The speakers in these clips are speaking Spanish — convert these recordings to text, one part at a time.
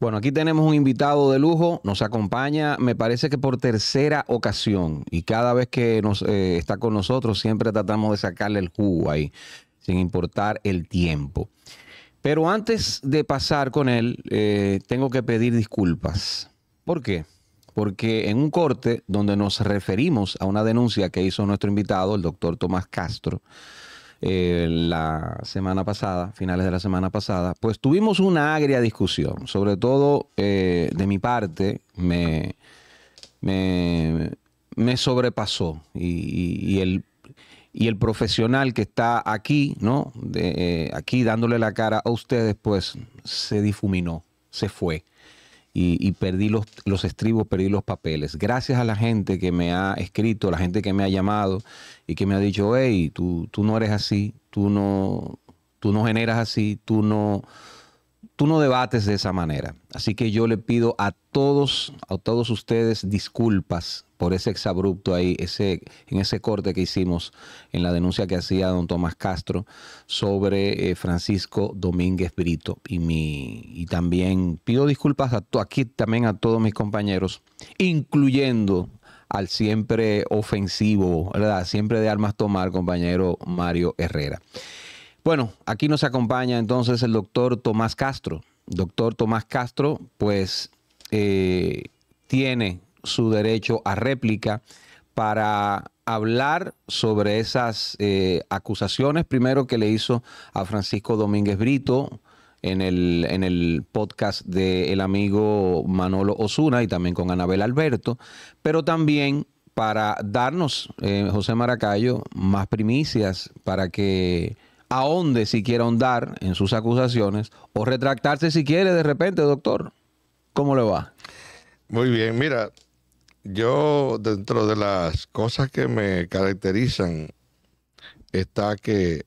Bueno, aquí tenemos un invitado de lujo, nos acompaña, me parece que por tercera ocasión, y cada vez que nos, eh, está con nosotros siempre tratamos de sacarle el jugo ahí, sin importar el tiempo. Pero antes de pasar con él, eh, tengo que pedir disculpas. ¿Por qué? Porque en un corte donde nos referimos a una denuncia que hizo nuestro invitado, el doctor Tomás Castro, eh, la semana pasada, finales de la semana pasada, pues tuvimos una agria discusión, sobre todo eh, de mi parte, me, me, sobrepasó y, el y el profesional que está aquí, ¿no? De, eh, aquí dándole la cara a ustedes, pues se difuminó, se fue y, perdí los, los estribos, perdí los papeles. Gracias a la gente que me ha escrito, la gente que me ha llamado y que me ha dicho, hey, tú, tú no eres así, tú no, tú no generas así, tú no, tú no debates de esa manera. Así que yo le pido a todos, a todos ustedes disculpas por ese exabrupto ahí, ese, en ese corte que hicimos en la denuncia que hacía don Tomás Castro sobre eh, Francisco Domínguez Brito. Y, mi, y también pido disculpas a, aquí también a todos mis compañeros, incluyendo al siempre ofensivo, ¿verdad? Siempre de armas tomar, compañero Mario Herrera. Bueno, aquí nos acompaña entonces el doctor Tomás Castro. Doctor Tomás Castro, pues eh, tiene su derecho a réplica para hablar sobre esas eh, acusaciones, primero que le hizo a Francisco Domínguez Brito en el, en el podcast del el amigo Manolo Osuna y también con Anabel Alberto, pero también para darnos, eh, José Maracayo, más primicias para que dónde si quiere ahondar en sus acusaciones o retractarse si quiere de repente, doctor. ¿Cómo le va? Muy bien, mira, yo dentro de las cosas que me caracterizan está que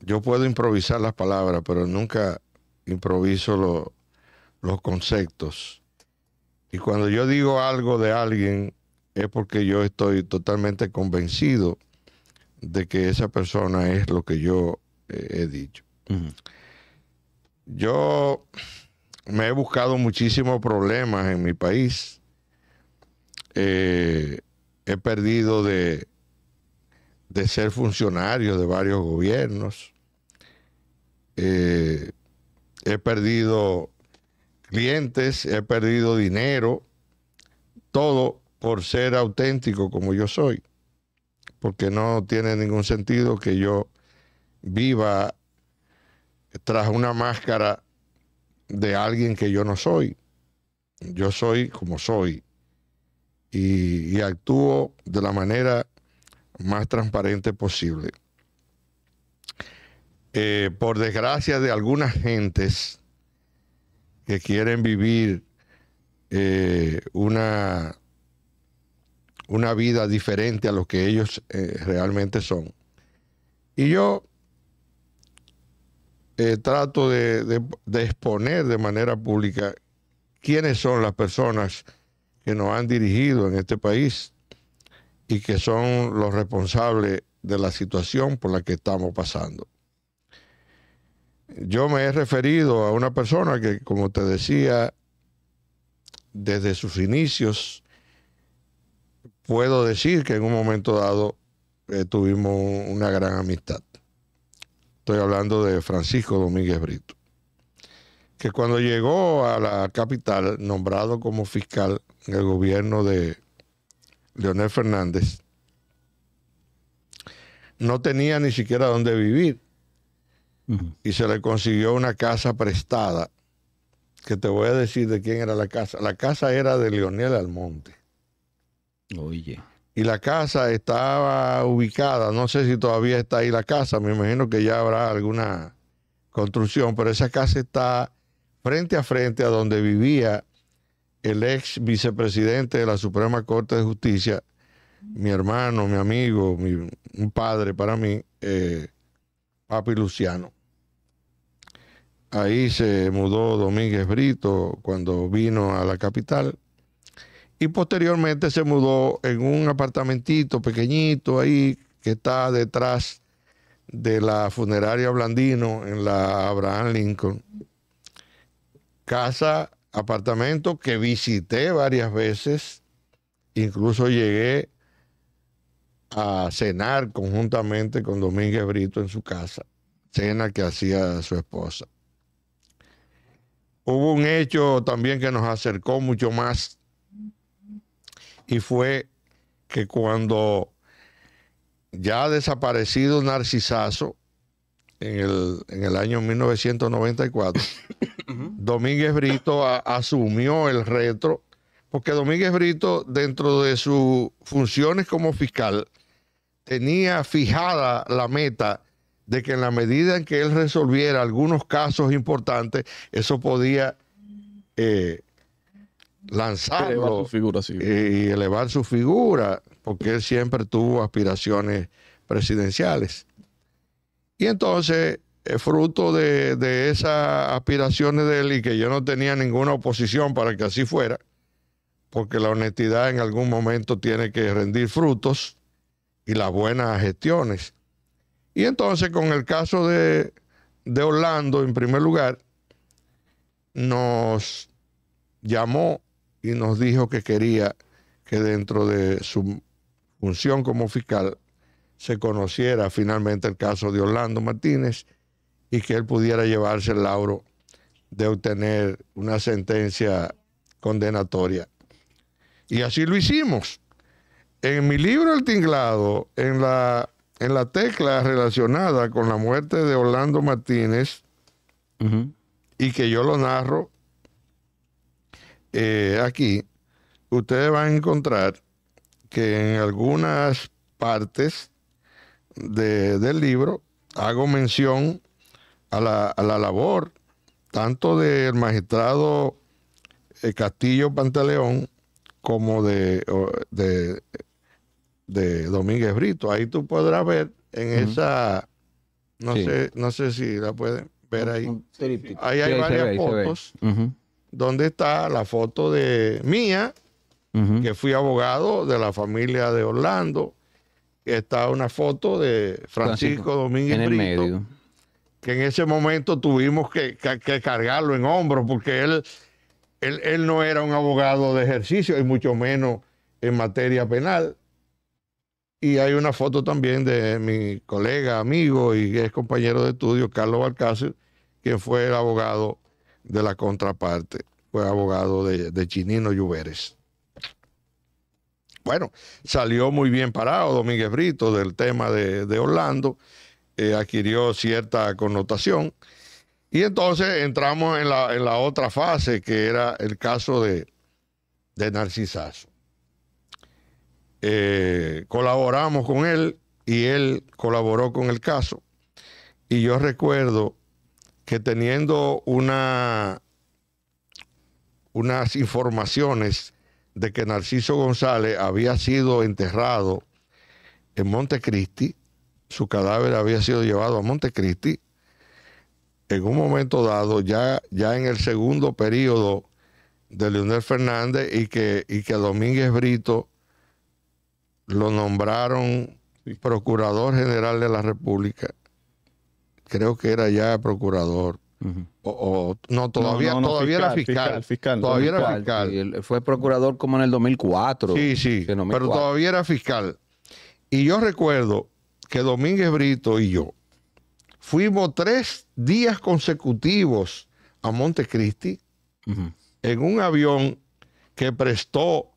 yo puedo improvisar las palabras, pero nunca improviso los conceptos. Y cuando yo digo algo de alguien es porque yo estoy totalmente convencido de que esa persona es lo que yo eh, he dicho. Yo me he buscado muchísimos problemas en mi país. Eh, he perdido de, de ser funcionario de varios gobiernos. Eh, he perdido clientes, he perdido dinero, todo por ser auténtico como yo soy porque no tiene ningún sentido que yo viva tras una máscara de alguien que yo no soy. Yo soy como soy y, actúo de la manera más transparente posible. Eh, por desgracia de algunas gentes que quieren vivir eh, una una vida diferente a lo que ellos eh, realmente son. Y yo eh, trato de exponer de manera pública quiénes son las personas que nos han dirigido en este país y que son los responsables de la situación por la que estamos pasando. Yo me he referido a una persona que, como te decía, desde sus inicios puedo decir que en un momento dado eh, tuvimos una gran amistad. Estoy hablando de Francisco Domínguez Brito, que cuando llegó a la capital, nombrado como fiscal en el gobierno de Leonel Fernández, no tenía ni siquiera dónde vivir y se le consiguió una casa prestada, que te voy a decir de quién era la casa. La casa era de Leonel Almonte. Oye. Y la casa estaba ubicada, no sé si todavía está ahí la casa, me imagino que ya habrá alguna construcción, pero esa casa está frente a frente a donde vivía el ex vicepresidente de la Suprema Corte de Justicia, mi hermano, mi amigo, mi, un padre para mí, eh, Papi Luciano. Ahí se mudó Domínguez Brito cuando vino a la capital y posteriormente se mudó en un apartamentito pequeñito ahí que está detrás de la funeraria Blandino en la Abraham Lincoln. Casa, apartamento que visité varias veces, incluso llegué a cenar conjuntamente con Domínguez Brito en su casa, cena que hacía su esposa. Hubo un hecho también que nos acercó mucho más y fue que cuando ya desaparecido Narcisazo en el, año 1994, Domínguez Brito asumió el retro, porque Domínguez Brito, dentro de sus funciones como fiscal, tenía fijada la meta de que en la medida en que él resolviera algunos casos importantes, eso podía eh, lanzarlo y elevar su figura, porque él siempre tuvo aspiraciones presidenciales. Y entonces, eh, fruto de, esas aspiraciones de él y que yo no tenía ninguna oposición para que así fuera, porque la honestidad en algún momento tiene que rendir frutos y las buenas gestiones. Y entonces con el caso de, de Orlando, en primer lugar, nos llamó y nos dijo que quería que dentro de su función como fiscal se conociera finalmente el caso de Orlando Martínez y que él pudiera llevarse el lauro de obtener una sentencia condenatoria. Y así lo hicimos. En mi libro El Tinglado, en la, en la tecla relacionada con la muerte de Orlando Martínez, y que yo lo narro eh, aquí, ustedes van a encontrar que en algunas partes de, del libro hago mención a la, a la labor tanto del magistrado eh, Castillo Pantaleón como de, de, de, Domínguez Brito. Ahí tú podrás ver en esa, no, sé, no sé si la pueden ver ahí. Ahí hay varias fotos donde está la foto de mía, que fui abogado de la familia de Orlando. Está una foto de Francisco, Domínguez en el Brito, medio. que en ese momento tuvimos que, cargarlo en hombros, porque él, él, no era un abogado de ejercicio, y mucho menos en materia penal. Y hay una foto también de mi colega, amigo y ex compañero de estudio, Carlos Balcácer, que fue el abogado de la contraparte fue abogado de, Chinino Lluveres. Bueno, salió muy bien parado Domínguez Brito del tema de, Orlando, eh, adquirió cierta connotación. Y entonces entramos en la, en la, otra fase, que era el caso de, de Narcisazo. Eh, colaboramos con él y él colaboró con el caso. Y yo recuerdo que teniendo unas informaciones de que Narciso González había sido enterrado en Montecristi, su cadáver había sido llevado a Montecristi, en un momento dado, ya, ya en el segundo periodo de Leonel Fernández y que, y que Domínguez Brito lo nombraron procurador general de la República creo que era ya procurador. o, no, todavía, era fiscal. todavía era fiscal. fue procurador como en el 2004. Sí, sí, pero todavía era fiscal. Y yo recuerdo que Domínguez Brito y yo fuimos tres días consecutivos a Montecristi en un avión que prestó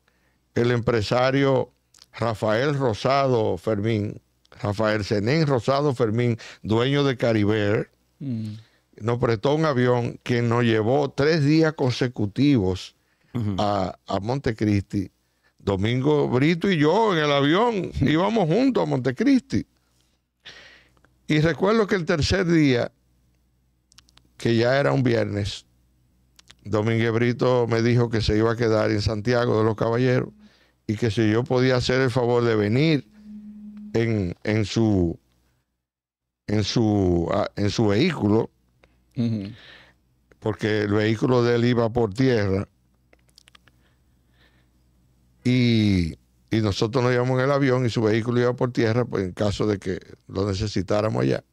el empresario Rafael Rosado Fermín Rafael Senén Rosado Fermín, dueño de Cariber, mm. nos prestó un avión que nos llevó tres días consecutivos a, a, Montecristi. Domingo Brito y yo en el avión íbamos juntos a Montecristi. Y recuerdo que el tercer día, que ya era un viernes, Domingo Brito me dijo que se iba a quedar en Santiago de los Caballeros y que si yo podía hacer el favor de venir en, en, su, en, su, ah, en su vehículo, porque el vehículo de él iba por tierra, y, y nosotros nos llevamos en el avión y su vehículo iba por tierra, pues en caso de que lo necesitáramos allá.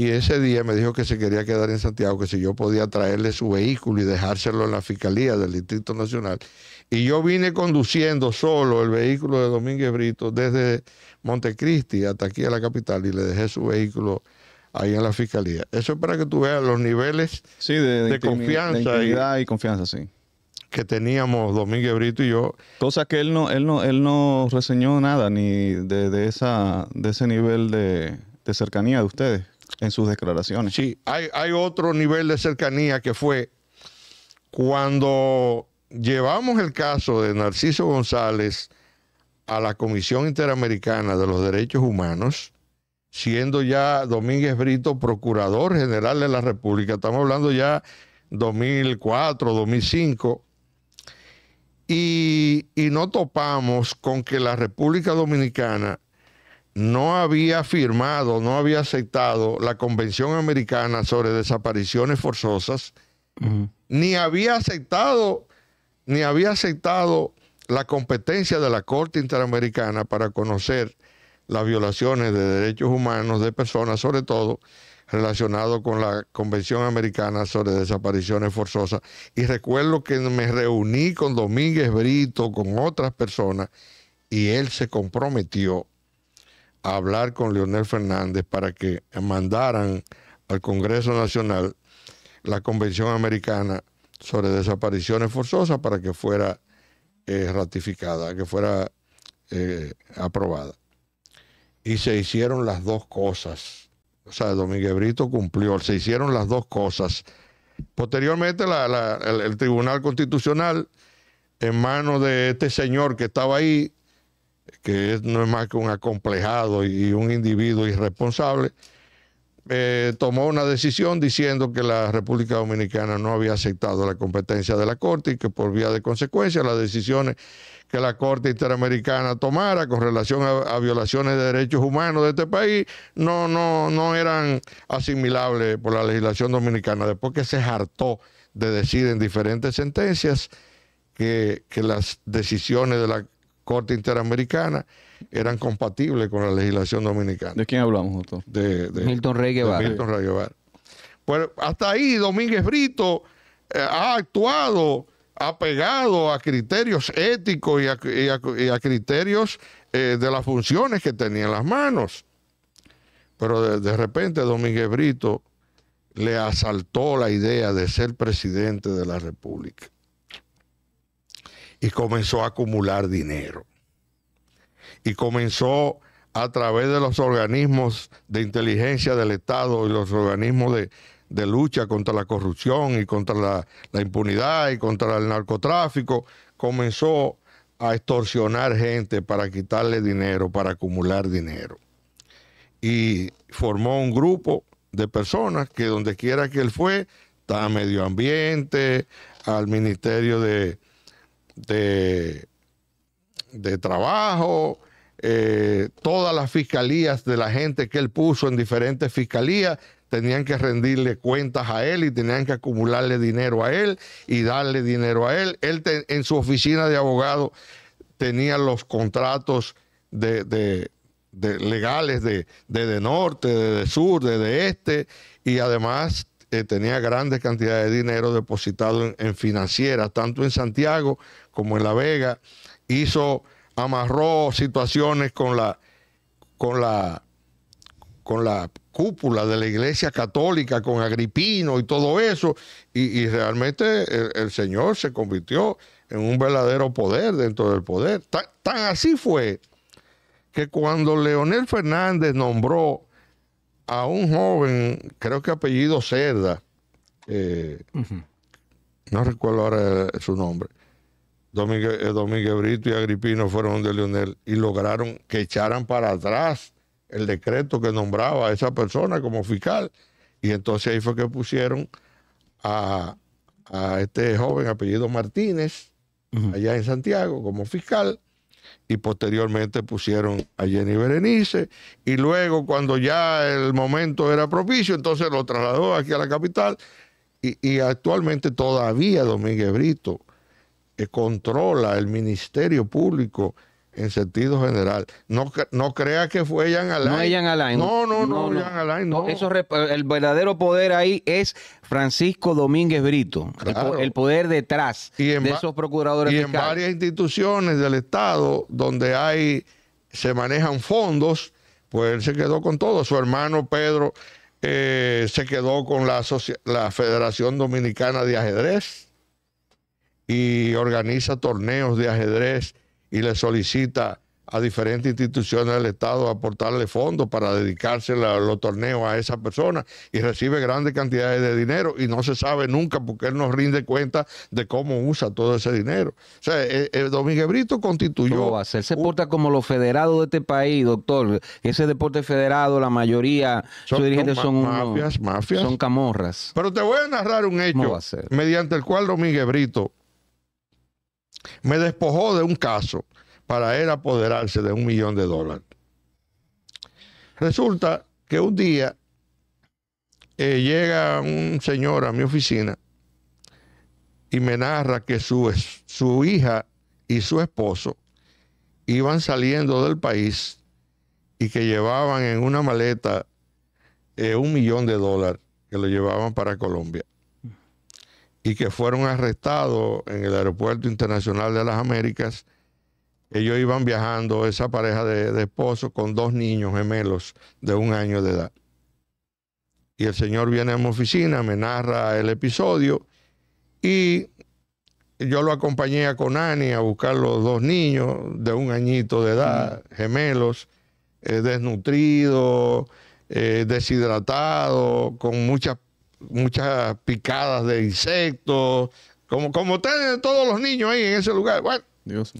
Y ese día me dijo que se quería quedar en Santiago, que si yo podía traerle su vehículo y dejárselo en la Fiscalía del Distrito Nacional. Y yo vine conduciendo solo el vehículo de Domínguez Brito desde Montecristi hasta aquí a la capital y le dejé su vehículo ahí en la Fiscalía. Eso es para que tú veas los niveles de, confianza. De y, y confianza, sí que teníamos Domínguez Brito y yo. Cosa que él no, él no, él no reseñó nada ni de, esa, de ese nivel de, de cercanía de ustedes en sus declaraciones. Sí, hay, otro nivel de cercanía que fue cuando llevamos el caso de Narciso González a la Comisión Interamericana de los Derechos Humanos, siendo ya Domínguez Brito Procurador General de la República, estamos hablando ya 2004, 2005, y, y no topamos con que la República Dominicana no había firmado, no había aceptado la Convención Americana sobre Desapariciones Forzosas, ni había aceptado, ni había aceptado la competencia de la Corte Interamericana para conocer las violaciones de derechos humanos de personas, sobre todo relacionado con la Convención Americana sobre Desapariciones Forzosas. Y recuerdo que me reuní con Domínguez Brito, con otras personas, y él se comprometió a hablar con Leonel Fernández para que mandaran al Congreso Nacional la Convención Americana sobre Desapariciones Forzosas para que fuera eh, ratificada, que fuera eh, aprobada. Y se hicieron las dos cosas. O sea, Domínguez Brito cumplió, se hicieron las dos cosas. Posteriormente, el, el Tribunal Constitucional, en manos de este señor que estaba ahí, que no es más que un acomplejado y un individuo irresponsable, eh, tomó una decisión diciendo que la República Dominicana no había aceptado la competencia de la Corte y que por vía de consecuencia las decisiones que la Corte Interamericana tomara con relación a, violaciones de derechos humanos de este país no, no, eran asimilables por la legislación dominicana, después que se hartó de decir en diferentes sentencias que, que las decisiones de la Corte Interamericana eran compatibles con la legislación dominicana. ¿De quién hablamos, doctor? De, Milton Rey Guevara. Milton Pues hasta ahí Domínguez Brito eh, ha actuado apegado a criterios éticos y a, criterios eh, de las funciones que tenía en las manos. Pero de repente Domínguez Brito le asaltó la idea de ser presidente de la República y comenzó a acumular dinero. Y comenzó a través de los organismos de inteligencia del Estado y los organismos de, lucha contra la corrupción y contra la, impunidad y contra el narcotráfico, comenzó a extorsionar gente para quitarle dinero, para acumular dinero. Y formó un grupo de personas que donde quiera que él fue, a medio ambiente, al Ministerio de, de, trabajo, eh, todas las fiscalías de la gente que él puso en diferentes fiscalías tenían que rendirle cuentas a él y tenían que acumularle dinero a él y darle dinero a él. Él en su oficina de abogado tenía los contratos de, legales de, de norte, de, sur, de, este y además eh, tenía grandes cantidades de dinero depositado en, financieras, tanto en Santiago como en La Vega. Hizo, amarró situaciones con la, con la, con la cúpula de la Iglesia Católica, con Agripino y todo eso, y, realmente el, Señor se convirtió en un verdadero poder dentro del poder. tan así fue que cuando Leonel Fernández nombró a un joven, creo que apellido Cerda, eh, no recuerdo ahora su nombre, Domínguez, eh, Brito y Agripino fueron de Leonel y lograron que echaran para atrás el decreto que nombraba a esa persona como fiscal. Y entonces ahí fue que pusieron a, este joven apellido Martínez, allá en Santiago, como fiscal y posteriormente pusieron a Jenny Berenice y luego cuando ya el momento era propicio, entonces lo trasladó aquí a la capital y, actualmente todavía Domínguez Brito eh, controla el Ministerio Público en sentido general. No, no crea que fue Jan Alain. No No, no, no, el verdadero poder ahí es Francisco Domínguez Brito. El, poder detrás y de esos procuradores. Y en varias instituciones del Estado donde hay, se manejan fondos, pues él se quedó con todo. Su hermano Pedro eh, se quedó con la, la Federación Dominicana de Ajedrez y organiza torneos de ajedrez y le solicita a diferentes instituciones del Estado aportarle fondos para dedicarse a los torneos a esa persona y recibe grandes cantidades de dinero y no se sabe nunca porque él no rinde cuenta de cómo usa todo ese dinero. O sea, eh, eh, el, Domínguez Brito constituyó... Va a ser? Se porta como los federados de este país, doctor. Ese deporte federado, la mayoría, son, sus dirigentes son, mafias, mafias. Son camorras. Pero te voy a narrar un hecho mediante el cual Domínguez Brito me despojó de un caso para él apoderarse de un millón de dólares. Resulta que un día eh, llega un señor a mi oficina y me narra que su, su hija y su esposo iban saliendo del país y que llevaban en una maleta eh, un millón de dólares que lo llevaban para Colombia y que fueron arrestados en el Aeropuerto Internacional de las Américas. Ellos iban viajando, esa pareja de, de esposos, con dos niños gemelos de un año de edad. Y el señor viene a mi oficina, me narra el episodio y yo lo acompañé a Conani a buscar los dos niños de un añito de edad, gemelos, eh, desnutridos, eh, deshidratados, con muchas muchas picadas de insectos, como, como tienen todos los niños ahí en ese lugar. Bueno, Dios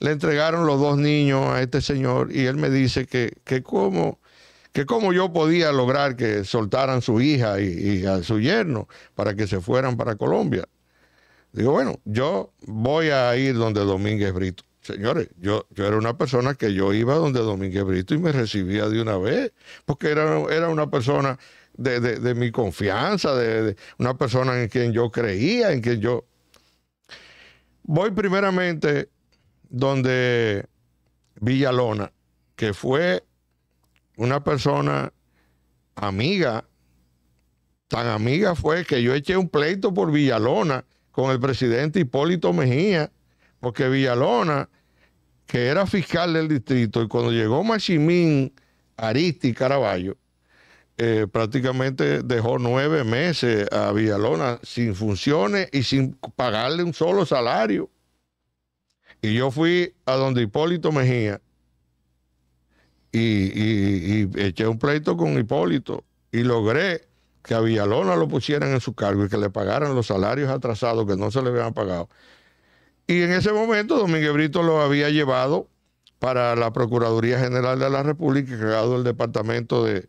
Le entregaron los dos niños a este señor y él me dice que, que cómo que como yo podía lograr que soltaran su hija y, a su yerno para que se fueran para Colombia. Digo, bueno, yo voy a ir donde Domínguez Brito. Señores, yo, yo era una persona que yo iba donde Domínguez Brito y me recibía de una vez, porque era, era una persona de, mi confianza, de, una persona en quien yo creía, en quien yo... Voy primeramente donde Villalona, que fue una persona amiga, tan amiga fue que yo eché un pleito por Villalona con el presidente Hipólito Mejía, porque Villalona, que era fiscal del distrito, y cuando llegó Machimín Aristi Caraballo, eh, prácticamente dejó nueve meses a Villalona sin funciones y sin pagarle un solo salario. Y yo fui a donde Hipólito Mejía y, eché un pleito con Hipólito y logré que a Villalona lo pusieran en su cargo y que le pagaran los salarios atrasados que no se le habían pagado. Y en ese momento Domínguez Brito lo había llevado para la Procuraduría General de la República, creado el Departamento de,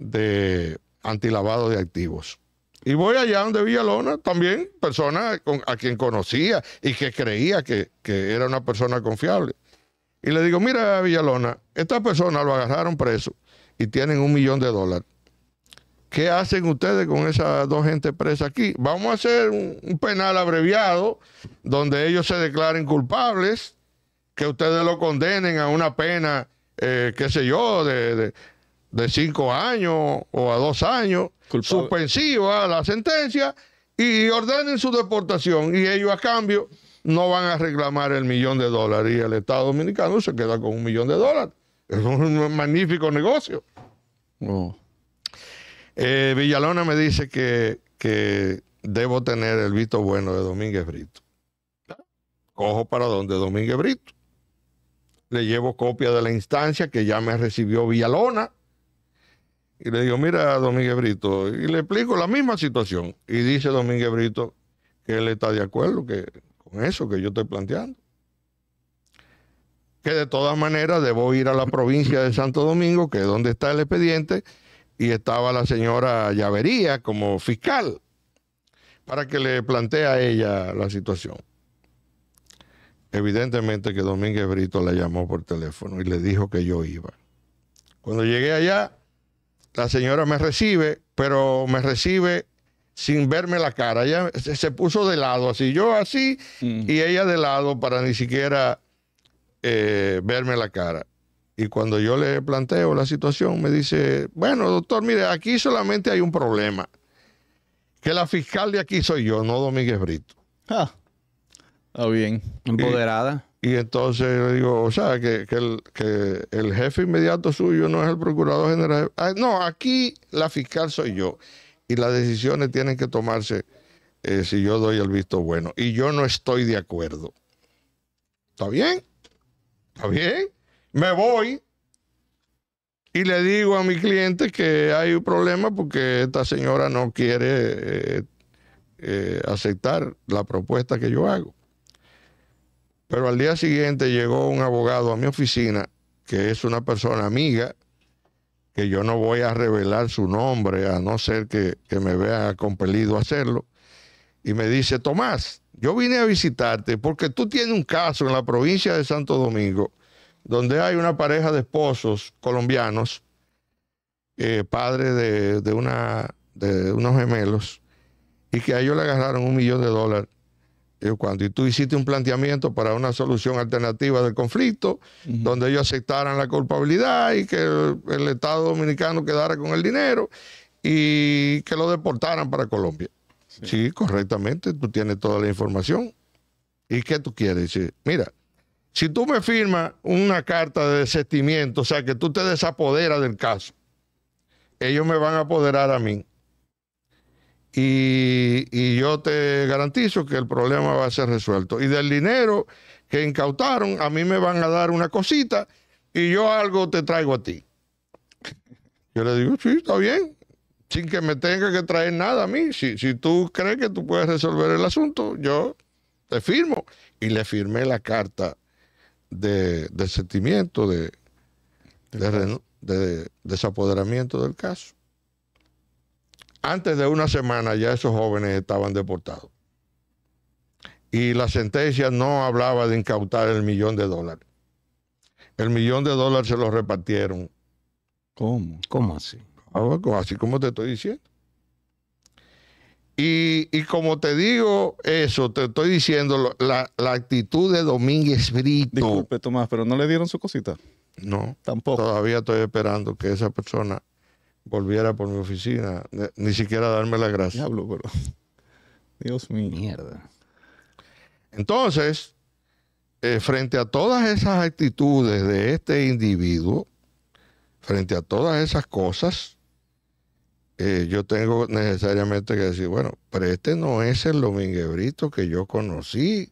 de antilavado de activos. Y voy allá donde Villalona, también persona a quien conocía y que creía que, era una persona confiable. Y le digo, mira Villalona, esta persona lo agarraron preso y tienen un millón de dólares. ¿Qué hacen ustedes con esas dos gente presa aquí? Vamos a hacer un, penal abreviado donde ellos se declaren culpables, que ustedes lo condenen a una pena, eh, qué sé yo, de de cinco años o a dos años, suspensiva la sentencia y ordenen su deportación y ellos a cambio no van a reclamar el millón de dólares y el Estado Dominicano se queda con un millón de dólares. Es un magnífico negocio. Eh, Villalona me dice que, que debo tener el visto bueno de Domínguez Brito. Cojo para donde Domínguez Brito. Le llevo copia de la instancia que ya me recibió Villalona y le digo, mira, Domínguez Brito, y le explico la misma situación. Y dice Domínguez Brito que él está de acuerdo que, con eso que yo estoy planteando. Que de todas maneras debo ir a la provincia de Santo Domingo, que es donde está el expediente, y estaba la señora Llavería como fiscal, para que le plantee a ella la situación. Evidentemente que Domínguez Brito la llamó por teléfono y le dijo que yo iba. Cuando llegué allá, la señora me recibe, pero me recibe sin verme la cara. Ella se puso de lado, así yo así y ella de lado para ni siquiera eh, verme la cara. Y cuando yo le planteo la situación, me dice, bueno, doctor, mire, aquí solamente hay un problema, que la fiscal de aquí soy yo, no Domínguez Brito. Ah, está bien, empoderada. Y entonces yo digo, o sea, que, el, jefe inmediato suyo no es el procurador general. Ah, no, aquí la fiscal soy yo. Y las decisiones tienen que tomarse eh, si yo doy el visto bueno. Y yo no estoy de acuerdo. ¿Está bien? ¿Está bien? Me voy. Y le digo a mi cliente que hay un problema porque esta señora no quiere eh, eh, aceptar la propuesta que yo hago. Pero al día siguiente llegó un abogado a mi oficina, que es una persona amiga, que yo no voy a revelar su nombre, a no ser que, me vea compelido a hacerlo, y me dice, Tomás, yo vine a visitarte porque tú tienes un caso en la provincia de Santo Domingo, donde hay una pareja de esposos colombianos, padres eh, padre de, de, una, de unos gemelos, y que a ellos le agarraron un millón de dólares cuando tú hiciste un planteamiento para una solución alternativa del conflicto, donde ellos aceptaran la culpabilidad y que el, Estado dominicano quedara con el dinero y que lo deportaran para Colombia. Sí. correctamente, tú tienes toda la información. ¿Y qué tú quieres? Mira, si tú me firmas una carta de desistimiento, o sea, que tú te desapoderas del caso, ellos me van a apoderar a mí y, yo te garantizo que el problema va a ser resuelto. Y del dinero que incautaron, a mí me van a dar una cosita y yo algo te traigo a ti. Yo le digo, sí, está bien, sin que me tenga que traer nada a mí. Si, si tú crees que tú puedes resolver el asunto, yo te firmo. Y le firmé la carta de, sentimiento, de desapoderamiento del caso. Antes de una semana ya esos jóvenes estaban deportados. Y la sentencia no hablaba de incautar el millón de dólares. El millón de dólares se los repartieron. ¿Cómo? ¿Cómo así? Ah, así como te estoy diciendo. Y, como te digo eso, te estoy diciendo la, la, actitud de Domínguez Brito. Disculpe, Tomás, pero no le dieron su cosita. No. Tampoco. Todavía estoy esperando que esa persona volviera por mi oficina, ni siquiera darme la gracia. Dios mío. Mierda. Entonces, eh, frente a todas esas actitudes de este individuo, frente a todas esas cosas, eh, yo tengo necesariamente que decir, bueno, pero este no es el dominguebrito que yo conocí.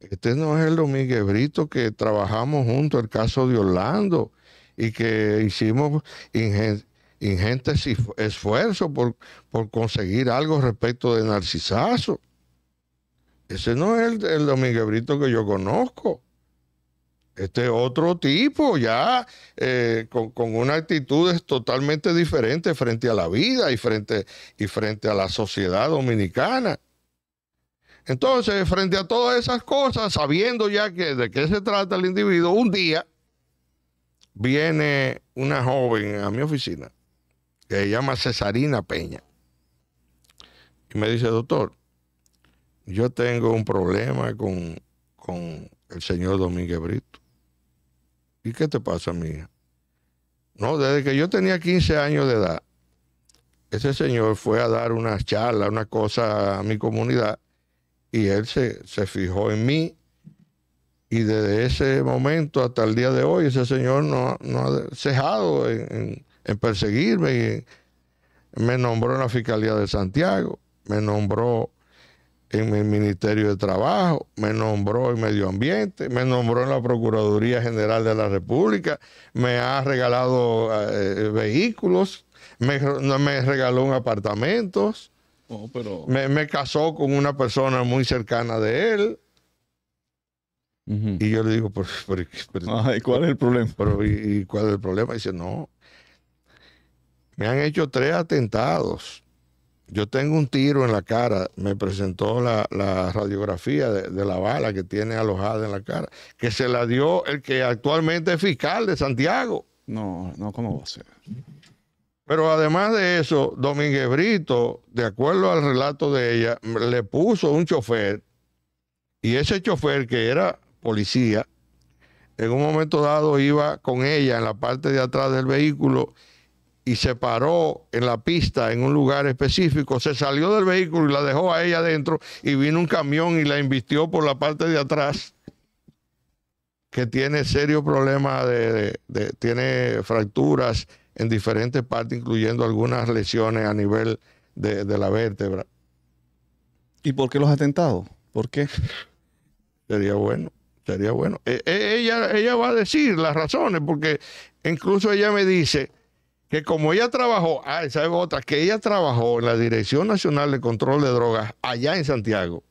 Este no es el dominguebrito que trabajamos junto el caso de Orlando y que hicimos ingen ingente esfuerzo por, por conseguir algo respecto de Narcisazo. Ese no es el, el que yo conozco. Este otro tipo ya eh, con, una actitud totalmente diferente frente a la vida y frente, y frente a la sociedad dominicana. Entonces, frente a todas esas cosas, sabiendo ya que de qué se trata el individuo, un día viene una joven a mi oficina se llama Cesarina Peña. Y me dice, doctor, yo tengo un problema con, el señor Domínguez Brito. ¿Y qué te pasa, mía? No, desde que yo tenía 15 años de edad, ese señor fue a dar una charla, una cosa a mi comunidad, y él se, fijó en mí. Y desde ese momento hasta el día de hoy, ese señor no, no ha cejado en en perseguirme. Me nombró en la Fiscalía de Santiago, me nombró en el Ministerio de Trabajo, me nombró en Medio Ambiente, me nombró en la Procuraduría General de la República, me ha regalado eh, vehículos, me, me, regaló un apartamento, oh, pero... me, casó con una persona muy cercana de él. Y yo le digo, pues, pero, ¿cuál es el problema? ¿y, cuál es el problema? Y dice, no, me han hecho tres atentados. Yo tengo un tiro en la cara, me presentó la, radiografía de, la bala que tiene alojada en la cara, que se la dio el que actualmente es fiscal de Santiago. No, no, como va Pero además de eso, Domínguez Brito, de acuerdo al relato de ella, le puso un chofer y ese chofer que era policía, en un momento dado iba con ella en la parte de atrás del vehículo y se paró en la pista en un lugar específico, se salió del vehículo y la dejó a ella adentro y vino un camión y la invistió por la parte de atrás, que tiene serios problemas, de, tiene fracturas en diferentes partes, incluyendo algunas lesiones a nivel de, la vértebra. ¿Y por qué los atentados? ¿Por qué? Sería bueno sería bueno. E, e, ella, ella va a decir las razones, porque incluso ella me dice, que como ella trabajó, ah, esa otra, que ella trabajó en la Dirección Nacional de Control de Drogas allá en Santiago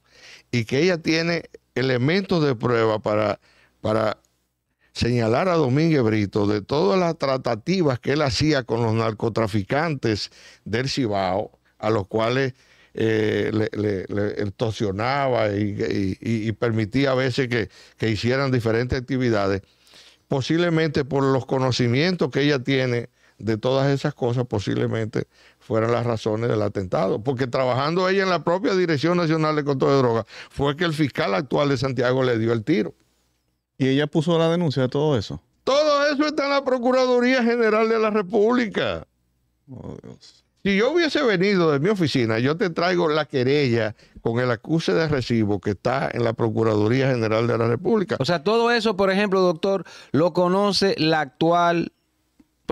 y que ella tiene elementos de prueba para, para señalar a Domínguez Brito de todas las tratativas que él hacía con los narcotraficantes del Cibao, a los cuales eh, le, le, y, permitía a veces que, que hicieran diferentes actividades, posiblemente por los conocimientos que ella tiene de todas esas cosas posiblemente fueran las razones del atentado, porque trabajando ella en la propia Dirección Nacional de Control de Drogas, fue que el fiscal actual de Santiago le dio el tiro. ¿Y ella puso la denuncia de todo eso? Todo eso está en la Procuraduría General de la República. Oh, si yo hubiese venido de mi oficina, yo te traigo la querella con el acuse de recibo que está en la Procuraduría General de la República. O sea, todo eso, por ejemplo, doctor, lo conoce la actual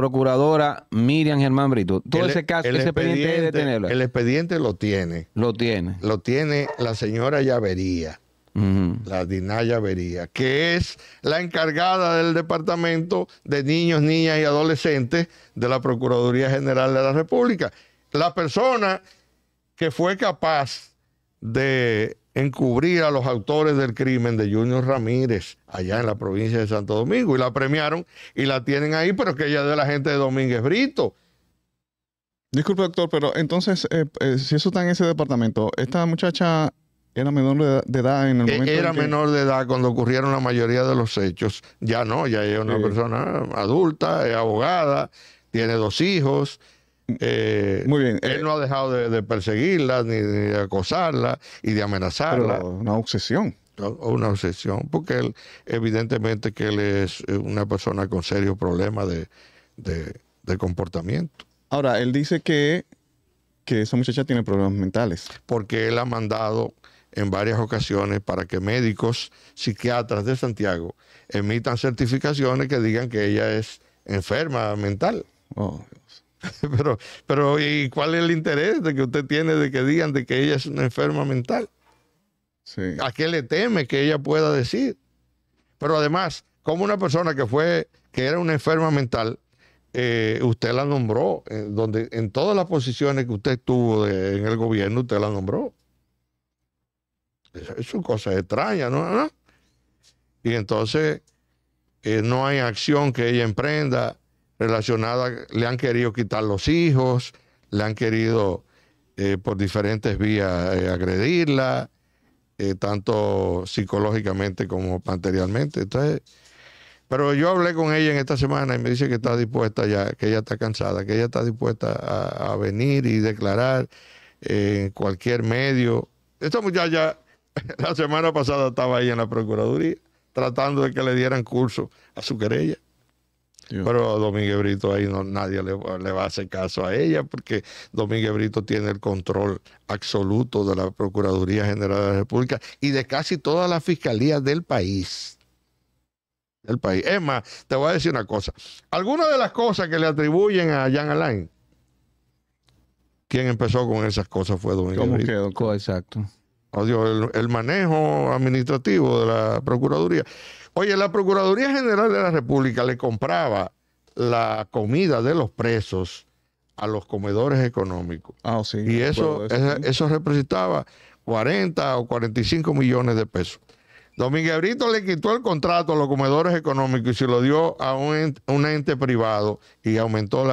procuradora Miriam Germán Brito. Todo ese caso, ese expediente, de El expediente lo tiene. Lo tiene. Lo tiene la señora Llavería, la Dina Llavería, que es la encargada del Departamento de Niños, Niñas y Adolescentes de la Procuraduría General de la República. La persona que fue capaz de encubrir a los autores del crimen de Junior Ramírez allá en la provincia de Santo Domingo y la premiaron y la tienen ahí, pero que ella es de la gente de Domínguez Brito. Disculpe, doctor, pero entonces, eh, eh, si eso está en ese departamento, ¿esta muchacha era menor de edad, en el e-, momento? Era menor de edad cuando ocurrieron la mayoría de los hechos. Ya no, ya es una persona adulta, es abogada, tiene dos hijos eh, Muy bien. Él eh. no ha dejado de, perseguirla, ni de acosarla y de amenazarla. una obsesión. Una obsesión, porque él, evidentemente que él es eh, una persona con serios problemas de, comportamiento. Ahora, él dice que, que esa muchacha tiene problemas mentales. Porque él ha mandado en varias ocasiones para que médicos psiquiatras de Santiago emitan certificaciones que digan que ella es enferma mental. Oh, pero, pero, ¿y cuál es el interés de que usted tiene de que digan de que ella es una enferma mental? ¿A qué le teme que ella pueda decir? Pero además, como una persona que fue, que era una enferma mental, eh, usted la nombró, eh, donde, en todas las posiciones que usted tuvo en el gobierno, usted la nombró. Eso, es una cosa extraña, ¿no? ¿Ah? Y entonces eh, no hay acción que ella emprenda, relacionada, le han querido quitar los hijos, le han querido eh, por diferentes vías eh, agredirla, eh, tanto psicológicamente como materialmente. Entonces, pero yo hablé con ella en esta semana y me dice que está dispuesta ya, que ella está cansada, que ella está dispuesta a, a venir y declarar en cualquier medio. Esta muchacha la semana pasada estaba ahí en la Procuraduría tratando de que le dieran curso a su querella. Pero Domínguez Brito ahí no, nadie le, va a hacer caso a ella porque Domínguez Brito tiene el control absoluto de la Procuraduría General de la República y de casi todas las fiscalías del país. Del país. Es más, te voy a decir una cosa. Algunas de las cosas que le atribuyen a Jean Alain, quien empezó con esas cosas fue Domínguez Brito. Exacto. Oh, el, el manejo administrativo de la Procuraduría Oye, la Procuraduría General de la República le compraba la comida de los presos a los comedores económicos. Ah, sí. Y eso, eso, representaba 40 o 45 millones de pesos. Domínguez Brito le quitó el contrato a los comedores económicos y se lo dio a un, ente privado y aumentó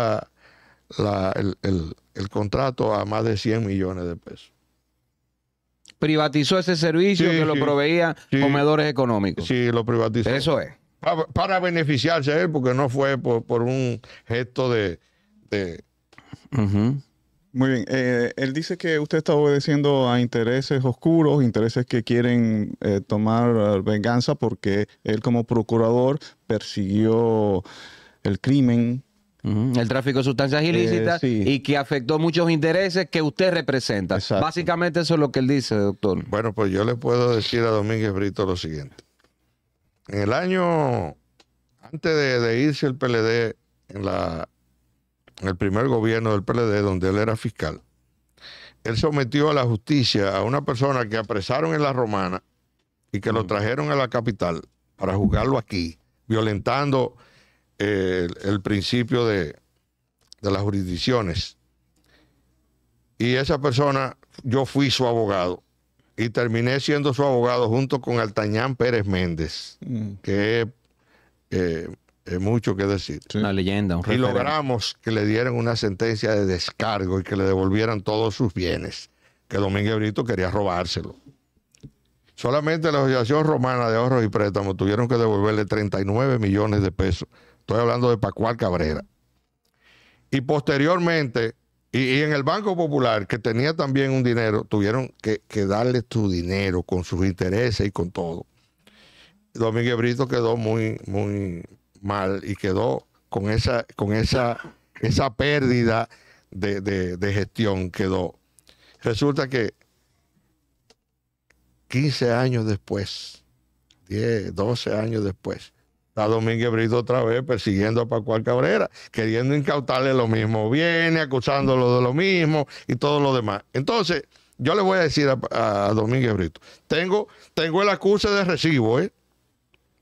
el contrato a más de 100 millones de pesos privatizó ese servicio que lo proveía comedores económicos. Sí, lo privatizó. Eso es. Para, beneficiarse él, porque no fue por, un gesto de... Muy bien. Eh, él dice que usted está obedeciendo a intereses oscuros, intereses que quieren eh, tomar venganza porque él como procurador persiguió el crimen el tráfico de sustancias eh, ilícitas y que afectó muchos intereses que usted representa. Básicamente eso es lo que él dice, doctor. Bueno, pues yo le puedo decir a Domínguez Brito lo siguiente. En el año, antes de, irse el PLD, en, la, en el primer gobierno del PLD, donde él era fiscal, él sometió a la justicia a una persona que apresaron en la Romana y que lo trajeron a la capital para juzgarlo aquí, violentando el, principio de, de las jurisdicciones. Y esa persona, yo fui su abogado y terminé siendo su abogado junto con Altañán Pérez Méndez, mm. que eh, es mucho que decir. Una leyenda, un Y logramos que le dieran una sentencia de descargo y que le devolvieran todos sus bienes, que Domínguez Brito quería robárselo. Solamente la Asociación Romana de Ahorros y Préstamos tuvieron que devolverle 39 millones de pesos Estoy hablando de Pascual Cabrera. Y posteriormente, y, en el Banco Popular, que tenía también un dinero, tuvieron que, darle su dinero con sus intereses y con todo. Domínguez Brito quedó muy, muy mal y quedó con esa, con esa, esa pérdida de, de, de gestión quedó. Resulta que 15 años después, 10, 12 años después, está Domínguez Brito otra vez persiguiendo a Pascual Cabrera, queriendo incautarle lo mismo viene, acusándolo de lo mismo y todo lo demás. Entonces, yo le voy a decir a, Domínguez Brito, tengo, tengo el acuse de recibo, ¿eh?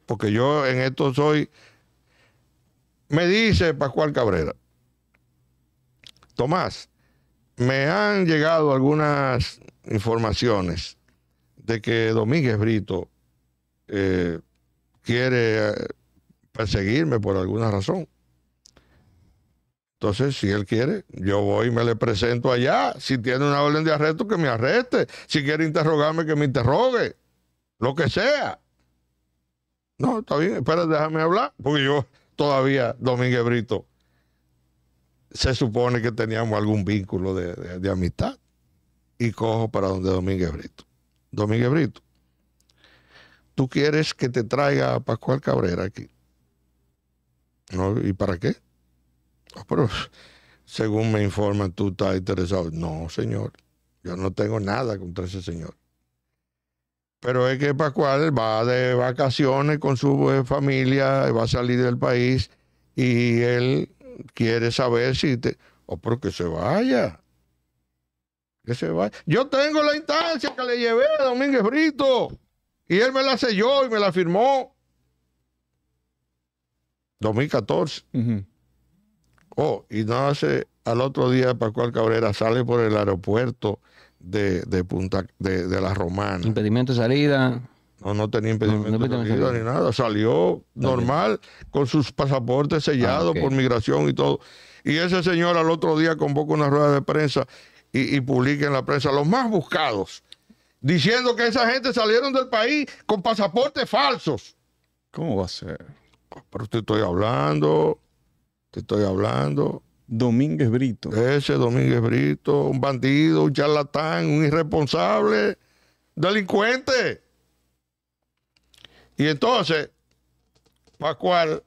porque yo en esto soy... Me dice Pascual Cabrera, Tomás, me han llegado algunas informaciones de que Domínguez Brito eh, quiere eh, perseguirme por alguna razón. Entonces, si él quiere, yo voy y me le presento allá. Si tiene una orden de arresto, que me arreste. Si quiere interrogarme, que me interrogue. Lo que sea. No, está bien, espera, déjame hablar. Porque yo todavía, Domínguez Brito, se supone que teníamos algún vínculo de, amistad. Y cojo para donde Domínguez Brito. Domínguez Brito, tú quieres que te traiga a Pascual Cabrera aquí. ¿No? ¿Y para qué? Ah, pero según me informan, tú estás interesado. No, señor, yo no tengo nada contra ese señor. Pero es que Pascual va de vacaciones con su eh, familia, va a salir del país y él quiere saber si te... Oh, pero se vaya. Que se vaya. Yo tengo la instancia que le llevé a Domínguez Brito y él me la selló y me la firmó. 2014. Oh, y no hace al otro día Pascual Cabrera sale por el aeropuerto de, Punta de, la Romana. Impedimento de salida. No, no tenía impedimento, de salida, ni nada. Salió normal con sus pasaportes sellados ah, por migración y todo. Y ese señor al otro día convoca una rueda de prensa y, y publica en la prensa los más buscados, diciendo que esa gente salieron del país con pasaportes falsos. ¿Cómo va a ser? Pero te estoy hablando, te estoy hablando. Domínguez Brito. Ese Domínguez Brito, un bandido, un charlatán, un irresponsable, delincuente. Y entonces, Pascual,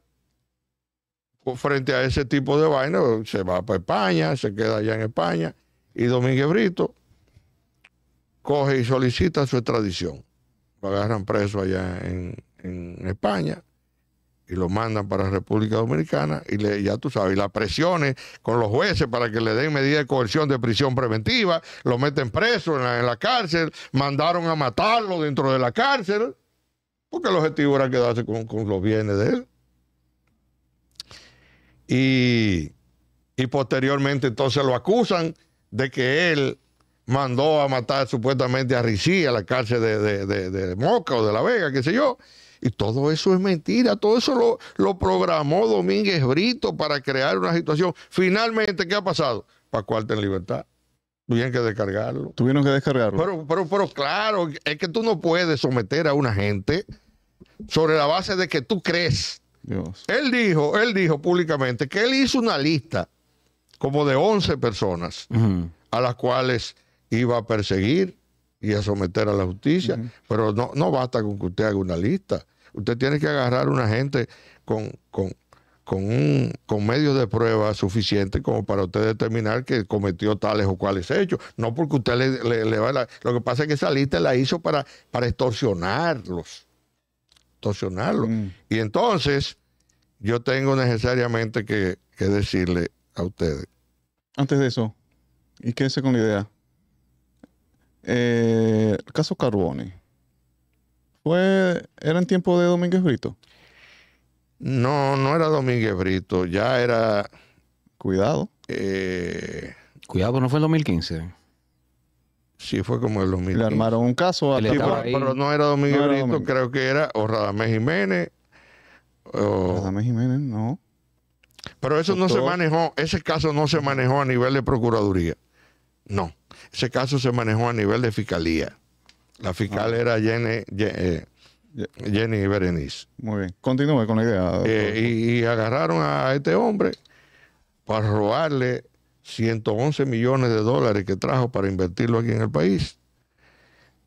pues, frente a ese tipo de vaina, se va para España, se queda allá en España, y Domínguez Brito coge y solicita su extradición. Lo agarran preso allá en, en España y lo mandan para República Dominicana y le, ya tú sabes, y la presiones con los jueces para que le den medida de coerción de prisión preventiva, lo meten preso en la, cárcel, mandaron a matarlo dentro de la cárcel, porque el objetivo era quedarse con, los bienes de él. Y, y posteriormente entonces lo acusan de que él mandó a matar supuestamente a Ricí a la cárcel de Moca o de La Vega, qué sé yo y todo eso es mentira, todo eso lo, programó Domínguez Brito para crear una situación. Finalmente, ¿qué ha pasado? Pacuarte en libertad. Tuvieron que descargarlo. Tuvieron que descargarlo. Pero, pero, pero claro, es que tú no puedes someter a una gente sobre la base de que tú crees. Dios. Él dijo, él dijo públicamente que él hizo una lista como de 11 personas a las cuales iba a perseguir y a someter a la justicia, pero no, no basta con que usted haga una lista. Usted tiene que agarrar una gente con, un, con medios de prueba Suficiente como para usted determinar que cometió tales o cuales hechos. No porque usted le, va Lo que pasa es que esa lista la hizo para, para extorsionarlos. Extorsionarlos. Mm. Y entonces, yo tengo necesariamente que, que decirle a ustedes. Antes de eso, y quédense con la idea. Eh, el caso Carbone ¿Era en tiempo de Domínguez Brito? No, no era Domínguez Brito, ya era... Cuidado. Eh, Cuidado, no fue en 2015. Sí, fue como el 2015. Le armaron un caso pero, no era Domínguez Brito, creo que era o Radamés Jiménez. O... Radamés Jiménez, no. Pero eso no se manejó, ese caso no se manejó a nivel de Procuraduría. No, ese caso se manejó a nivel de Fiscalía. La fiscal ah. era Jenny, eh, Jenny, Berenice. Muy bien, continúe con la idea. Eh, y, agarraron a este hombre para robarle 111 millones de dólares que trajo para invertirlo aquí en el país.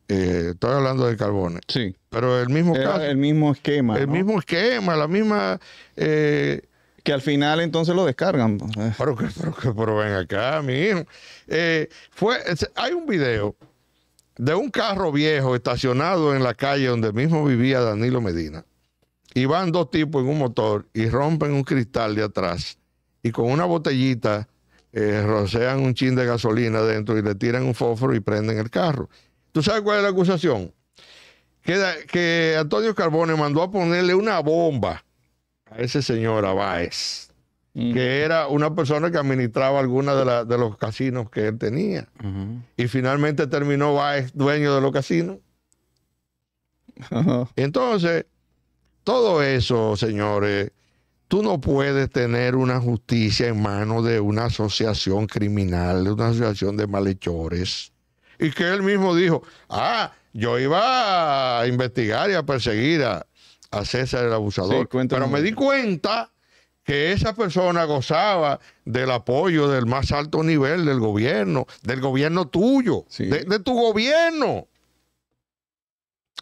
Eh, estoy hablando de carbones. Sí. Pero el mismo caso, El mismo esquema. El mismo esquema, la misma. que al final entonces lo descargan. Pues. Pero, ven acá, mi hijo. fue, hay un video de un carro viejo estacionado en la calle donde mismo vivía Danilo Medina. Y van dos tipos en un motor y rompen un cristal de atrás y con una botellita eh, rocean un chin de gasolina dentro y le tiran un fósforo y prenden el carro. ¿Tú sabes cuál es la acusación? Que, que Antonio Carbone mandó a ponerle una bomba a ese señor Abáez que era una persona que administraba algunos de, los casinos que él tenía. Y finalmente terminó dueño de los casinos. Entonces, todo eso, señores, tú no puedes tener una justicia en manos de una asociación criminal, de una asociación de malhechores. Y que él mismo dijo, ah, yo iba a investigar y a perseguir a, César el abusador. pero me di cuenta que esa persona gozaba del apoyo del más alto nivel del gobierno, del gobierno tuyo, de, tu gobierno.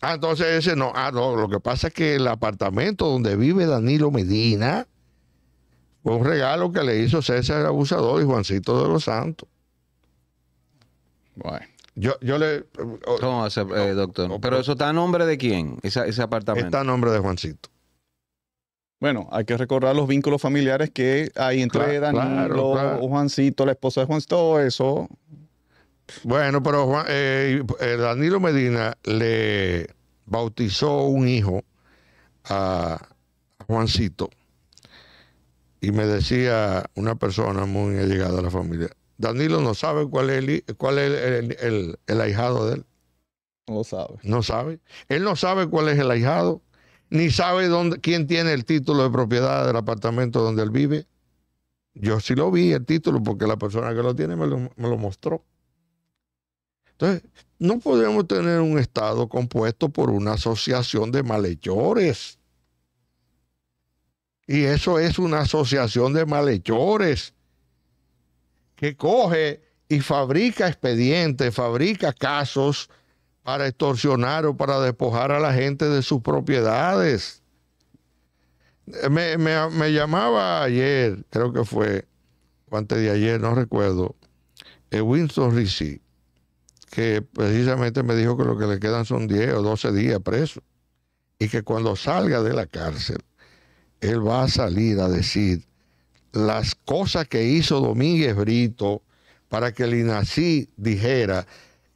Ah, entonces ese no, ah, no, lo que pasa es que el apartamento donde vive Danilo Medina fue un regalo que le hizo César Abusador y Juancito de los Santos. Bueno. Yo, yo le... Eh, doctor. pero eso está a nombre de quién, ese apartamento. Está a nombre de Juancito. Bueno, hay que recordar los vínculos familiares que hay entre Danilo, Juancito, la esposa de Juancito, eso. Bueno, pero eh, eh, Danilo Medina le bautizó un hijo a Juancito y me decía una persona muy allegada a la familia, Danilo no sabe cuál es el, cuál es el, el, el ahijado de él. No sabe. No sabe. Él no sabe cuál es el ahijado ni sabe dónde, quién tiene el título de propiedad del apartamento donde él vive. Yo sí lo vi el título porque la persona que lo tiene me lo, me lo mostró. Entonces, no podemos tener un Estado compuesto por una asociación de malhechores. Y eso es una asociación de malhechores que coge y fabrica expedientes, fabrica casos para extorsionar o para despojar a la gente de sus propiedades. Me, llamaba ayer, creo que fue, o antes de ayer, no recuerdo, eh, Winston Ricci, que precisamente me dijo que lo que le quedan son 10 o 12 días preso y que cuando salga de la cárcel, él va a salir a decir las cosas que hizo Domínguez Brito para que el INACI dijera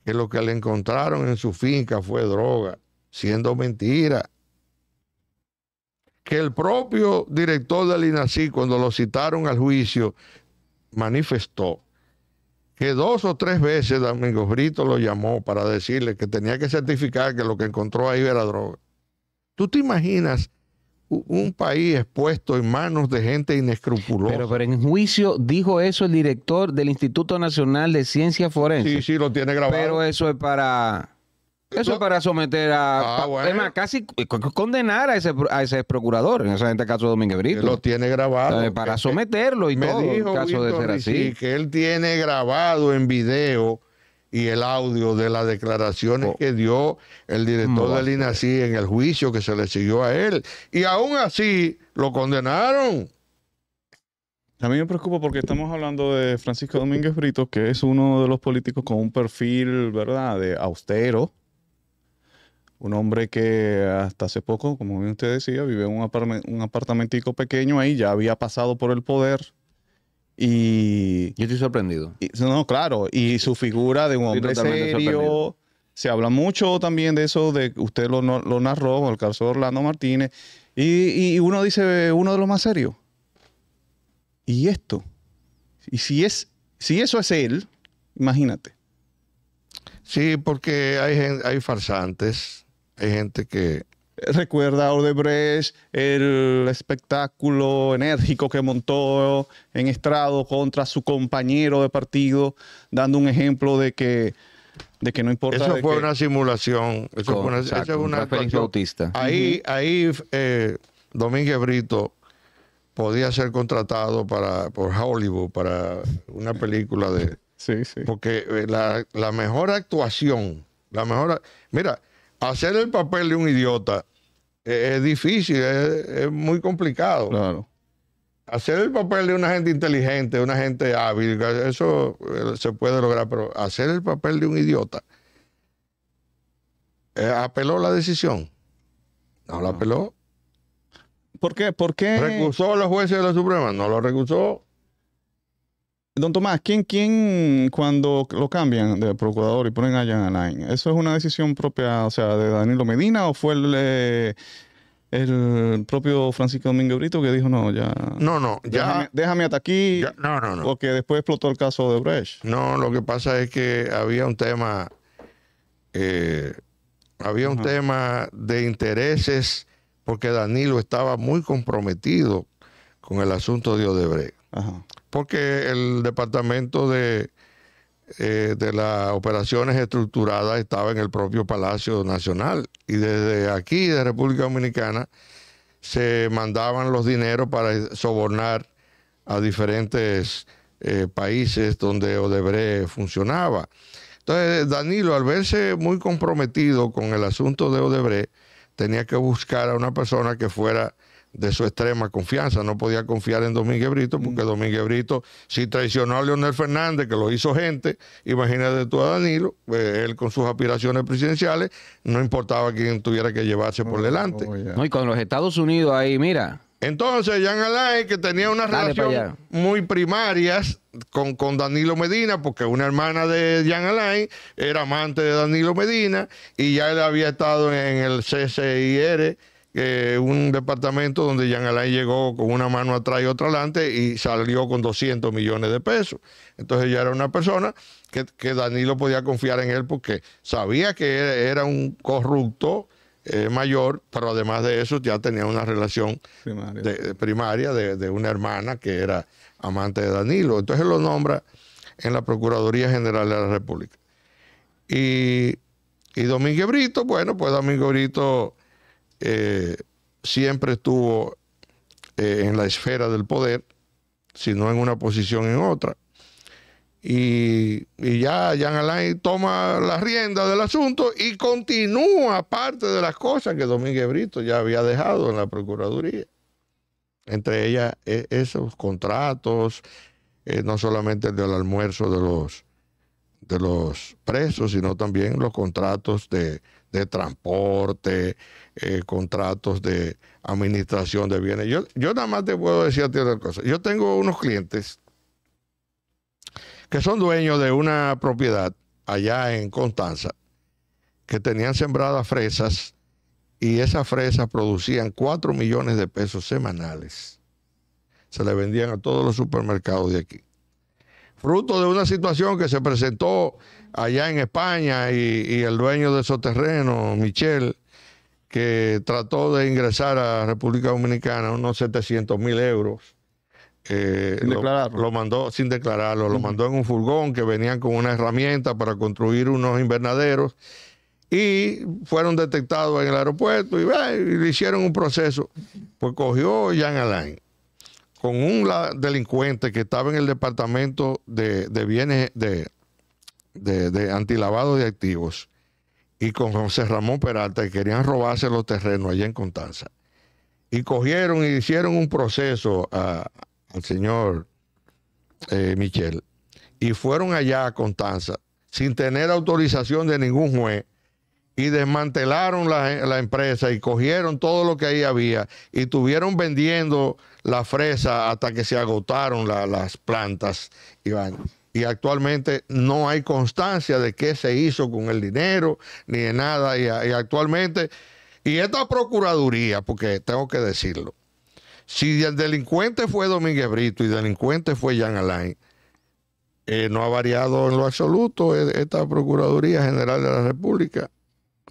que lo que le encontraron en su finca fue droga, siendo mentira. Que el propio director del INACI, cuando lo citaron al juicio, manifestó que dos o tres veces Domingo Brito lo llamó para decirle que tenía que certificar que lo que encontró ahí era droga. ¿Tú te imaginas un país expuesto en manos de gente inescrupulosa. Pero, pero, en juicio dijo eso el director del Instituto Nacional de Ciencia Forense. Sí, sí, lo tiene grabado. Pero eso es para... Eso es para someter a... Ah, casi condenar a ese, a ese procurador, en ese caso Domínguez Brito. lo tiene grabado. para someterlo y me todo, caso de ser así. Que él tiene grabado en video y el audio de las declaraciones oh. que dio el director del INACI en el juicio que se le siguió a él. Y aún así lo condenaron. A mí me preocupa porque estamos hablando de Francisco Domínguez Brito, que es uno de los políticos con un perfil, ¿verdad?, de austero. Un hombre que hasta hace poco, como bien usted decía, vive en un, apartamentico pequeño ahí, ya había pasado por el poder, y, Yo estoy sorprendido. no, claro, y su figura de un hombre serio. Se habla mucho también de eso, de usted lo, narró, el caso Orlando Martínez. Y, uno dice, uno de los más serios. ¿Y esto? Y si, es, si eso es él, imagínate. Sí, porque hay, hay farsantes, hay gente que recuerda Odebrecht, el espectáculo enérgico que montó en estrado contra su compañero de partido, dando un ejemplo de que, de que no importa. Eso fue una simulación. Eso fue una, autista. Ahí, ahí eh, Domínguez Brito podía ser contratado para, por Hollywood para una película de. sí, sí. Porque eh, la, la mejor actuación, la mejor. Mira hacer el papel de un idiota es, difícil, es, muy complicado. Claro. Hacer el papel de una gente inteligente, una gente hábil, eso eh, se puede lograr, pero hacer el papel de un idiota. Eh, apeló la decisión. No la apeló. ¿Por qué? ¿Por qué? ¿Recusó a los jueces de la Suprema? No lo recusó. Don Tomás, ¿quién, quién cuando lo cambian de procurador y ponen a Jan Alain? ¿Eso es una decisión propia, o sea, de Danilo Medina o fue el, eh, propio Francisco Domingo Brito que dijo, no, ya... No, no, ya... Déjame, hasta aquí. no, no, no. Porque después explotó el caso de Brecht. No, lo que pasa es que había un tema... Eh, había un tema de intereses porque Danilo estaba muy comprometido con el asunto de Odebrecht. Ajá porque el departamento de, eh, de las operaciones estructuradas estaba en el propio Palacio Nacional y desde aquí, de República Dominicana, se mandaban los dineros para sobornar a diferentes eh, países donde Odebrecht funcionaba. Entonces, Danilo, al verse muy comprometido con el asunto de Odebrecht, tenía que buscar a una persona que fuera de su extrema confianza. No podía confiar en Domínguez Brito porque mm. Domínguez Brito, si traicionó a Leonel Fernández, que lo hizo gente, imagínate tú a Danilo, eh, él con sus aspiraciones presidenciales, no importaba quién tuviera que llevarse por oh, delante. Oh, y con los Estados Unidos ahí, mira. Entonces, Jan Alain, que tenía unas relaciones muy primarias con, con, Danilo Medina, porque una hermana de Jan Alain era amante de Danilo Medina y ya él había estado en el CCIR eh, un departamento donde Jean Alain llegó con una mano atrás y otra adelante y salió con 200 millones de pesos. Entonces ya era una persona que, Danilo podía confiar en él porque sabía que era un corrupto, eh, mayor, pero además de eso ya tenía una relación primaria, de, una hermana que era amante de Danilo. Entonces lo nombra en la Procuraduría General de la República. Y, y Domínguez Brito, bueno, pues Domingo Brito eh, siempre estuvo eh, en la esfera del poder, sino en una posición en otra. Y, y, ya Jean Alain toma la rienda del asunto y continúa parte de las cosas que Domínguez Brito ya había dejado en la Procuraduría. Entre ellas e, esos contratos, eh, no solamente el del almuerzo de los, de los presos, sino también los contratos de, de transporte, eh, contratos de administración de bienes. Yo, yo nada más te puedo decir otra cosa. Yo tengo unos clientes que son dueños de una propiedad allá en Constanza, que tenían sembradas fresas y esas fresas producían 4 millones de pesos semanales. Se le vendían a todos los supermercados de aquí. Fruto de una situación que se presentó allá en España y, y el dueño de esos terrenos, Michel, que trató de ingresar a República Dominicana unos 700 mil euros. Eh, lo, mandó sin declararlo, lo mandó en un furgón que venían con una herramienta para construir unos invernaderos y fueron detectados en el aeropuerto y, le hicieron un proceso. Pues cogió Jean Alain con un delincuente que estaba en el departamento de, bienes de, de, de antilavado de activos y con José Ramón Peralta querían robarse los terrenos allá en Contanza. Y cogieron y hicieron un proceso al señor eh, Michel y fueron allá a Contanza sin tener autorización de ningún juez y desmantelaron la, empresa y cogieron todo lo que ahí había y tuvieron vendiendo la fresa hasta que se agotaron las plantas. Iván y actualmente no hay constancia de qué se hizo con el dinero ni de nada. Y, actualmente, y esta Procuraduría, porque tengo que decirlo, si el delincuente fue Domínguez Brito y delincuente fue Jean Alain, eh, no ha variado en lo absoluto e, esta Procuraduría General de la República.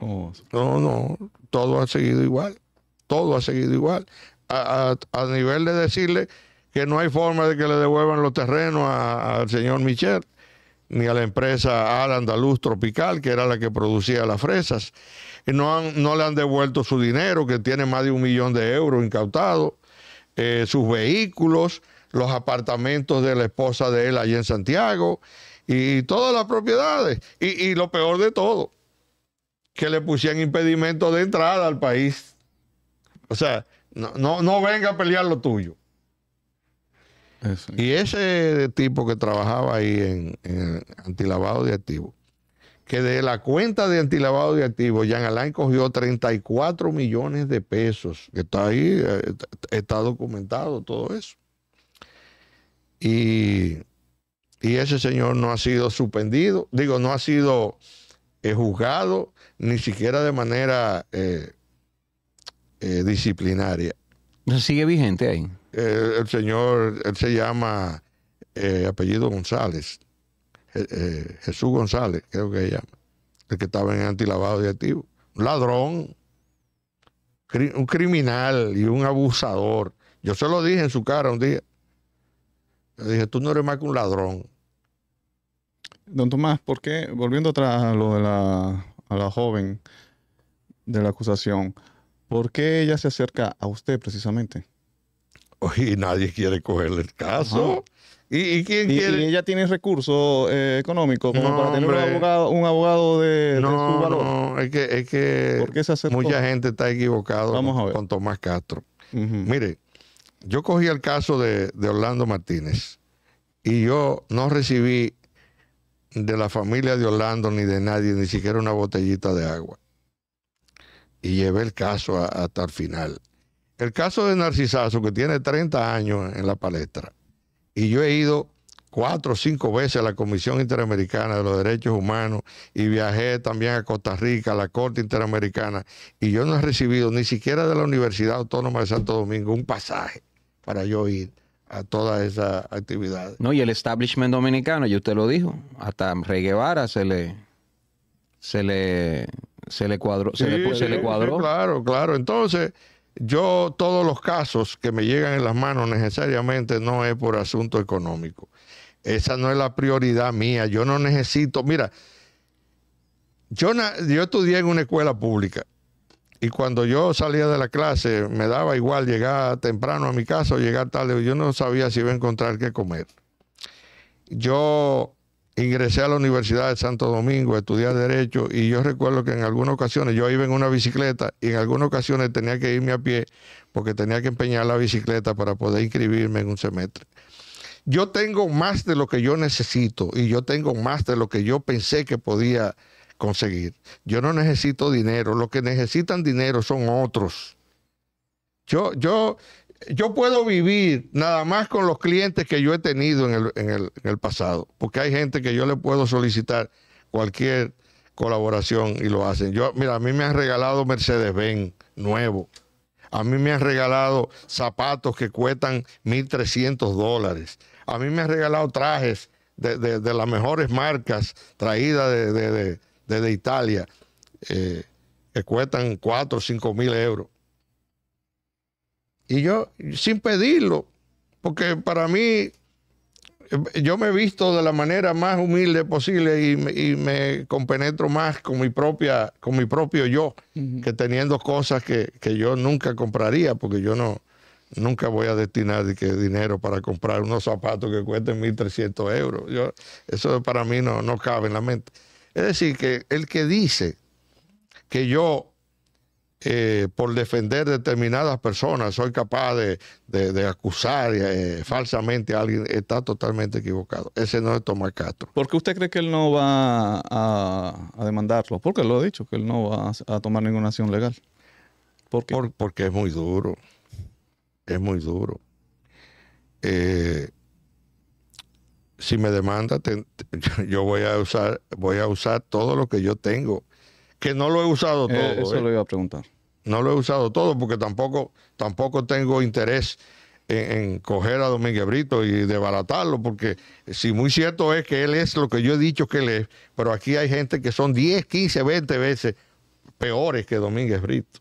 No, no, todo ha seguido igual, todo ha seguido igual. a nivel de decirle que no hay forma de que le devuelvan los terrenos al señor Michel ni a la empresa Al Andaluz Tropical, que era la que producía las fresas. no, no le han devuelto su dinero, que tiene más de un millón de euros incautado, eh, sus vehículos, los apartamentos de la esposa de él allí en Santiago, y, todas las propiedades. Y, lo peor de todo, que le pusieran impedimento de entrada al país. O sea, no venga a pelear lo tuyo. Y ese tipo que trabajaba ahí en, en, antilavado de activos, que de la cuenta de antilavado de activos, Jean Alain cogió 34 millones de pesos, que está ahí, eh, está documentado todo eso. Y, y ese señor no ha sido suspendido, digo, no ha sido eh, juzgado, ni siquiera de manera eh, disciplinaria. ¿Sigue vigente ahí? Eh, el señor, él se llama eh, apellido González, eh, Jesús González, creo que se llama, el que estaba en antilavado de activo, Un ladrón, un criminal y un abusador. Yo se lo dije en su cara un día. Le dije, tú no eres más que un ladrón. Don Tomás, ¿por qué? Volviendo atrás a lo de la, a la joven de la acusación, ¿por qué ella se acerca a usted precisamente? y nadie quiere cogerle el caso. ¿Y, quién quiere? ¿Y, ella tiene recursos eh, económicos para tener un abogado, un abogado de, no, No, es que, es que mucha gente está equivocada con, Tomás Castro. Mire, yo cogí el caso de, Orlando Martínez y yo no recibí de la familia de Orlando ni de nadie, ni siquiera una botellita de agua. Y llevé el caso hasta el final el caso de Narcisazo, que tiene 30 años en la palestra, y yo he ido cuatro o cinco veces a la Comisión Interamericana de los Derechos Humanos y viajé también a Costa Rica, a la Corte Interamericana, y yo no he recibido ni siquiera de la Universidad Autónoma de Santo Domingo un pasaje para yo ir a toda esa actividad. No, y el establishment dominicano, y usted lo dijo, hasta Rey Guevara se le, se le, se le cuadró. se le, se cuadró. claro, claro. Entonces, yo todos los casos que me llegan en las manos necesariamente no es por asunto económico. Esa no es la prioridad mía. Yo no necesito, mira, yo, yo estudié en una escuela pública y cuando yo salía de la clase me daba igual llegar temprano a mi casa o llegar tarde. Yo no sabía si iba a encontrar qué comer. Yo ingresé a la Universidad de Santo Domingo a estudiar Derecho y yo recuerdo que en algunas ocasiones yo iba en una bicicleta y en algunas ocasiones tenía que irme a pie porque tenía que empeñar la bicicleta para poder inscribirme en un semestre. Yo tengo más de lo que yo necesito y yo tengo más de lo que yo pensé que podía conseguir. Yo no necesito dinero, lo que necesitan dinero son otros. Yo, yo, yo puedo vivir nada más con los clientes que yo he tenido en el, pasado, porque hay gente que yo le puedo solicitar cualquier colaboración y lo hacen. Yo, mira, a mí me han regalado Mercedes-Benz nuevo, a mí me han regalado zapatos que cuestan 1.300 dólares, a mí me han regalado trajes de, las mejores marcas traídas de, Italia, eh, que cuestan 4 o 5 mil euros. Y yo, sin pedirlo, porque para mí, eh, yo me he visto de la manera más humilde posible y me, y me compenetro más con mi, propia, con mi propio yo, que teniendo cosas que, yo nunca compraría, porque yo no, nunca voy a destinar dinero para comprar unos zapatos que cuesten 1.300 euros. eso para mí no, no cabe en la mente. Es decir, que el que dice que yo eh, por defender determinadas personas, soy capaz de, de, acusar eh, falsamente a alguien, está totalmente equivocado. Ese no es Tomás Castro. ¿Por qué usted cree que él no va a, demandarlo? Porque lo ha dicho, que él no va a, tomar ninguna acción legal. porque es muy duro. Es muy duro. Eh, si me demanda, yo voy a usar, voy a usar todo lo que yo tengo, que no lo he usado todo. eso lo iba a preguntar. No lo he usado todo porque tampoco, tampoco tengo interés en, coger a Domínguez Brito y desbaratarlo, porque si muy cierto es que él es lo que yo he dicho que él es, pero aquí hay gente que son 10, 15, 20 veces peores que Domínguez Brito,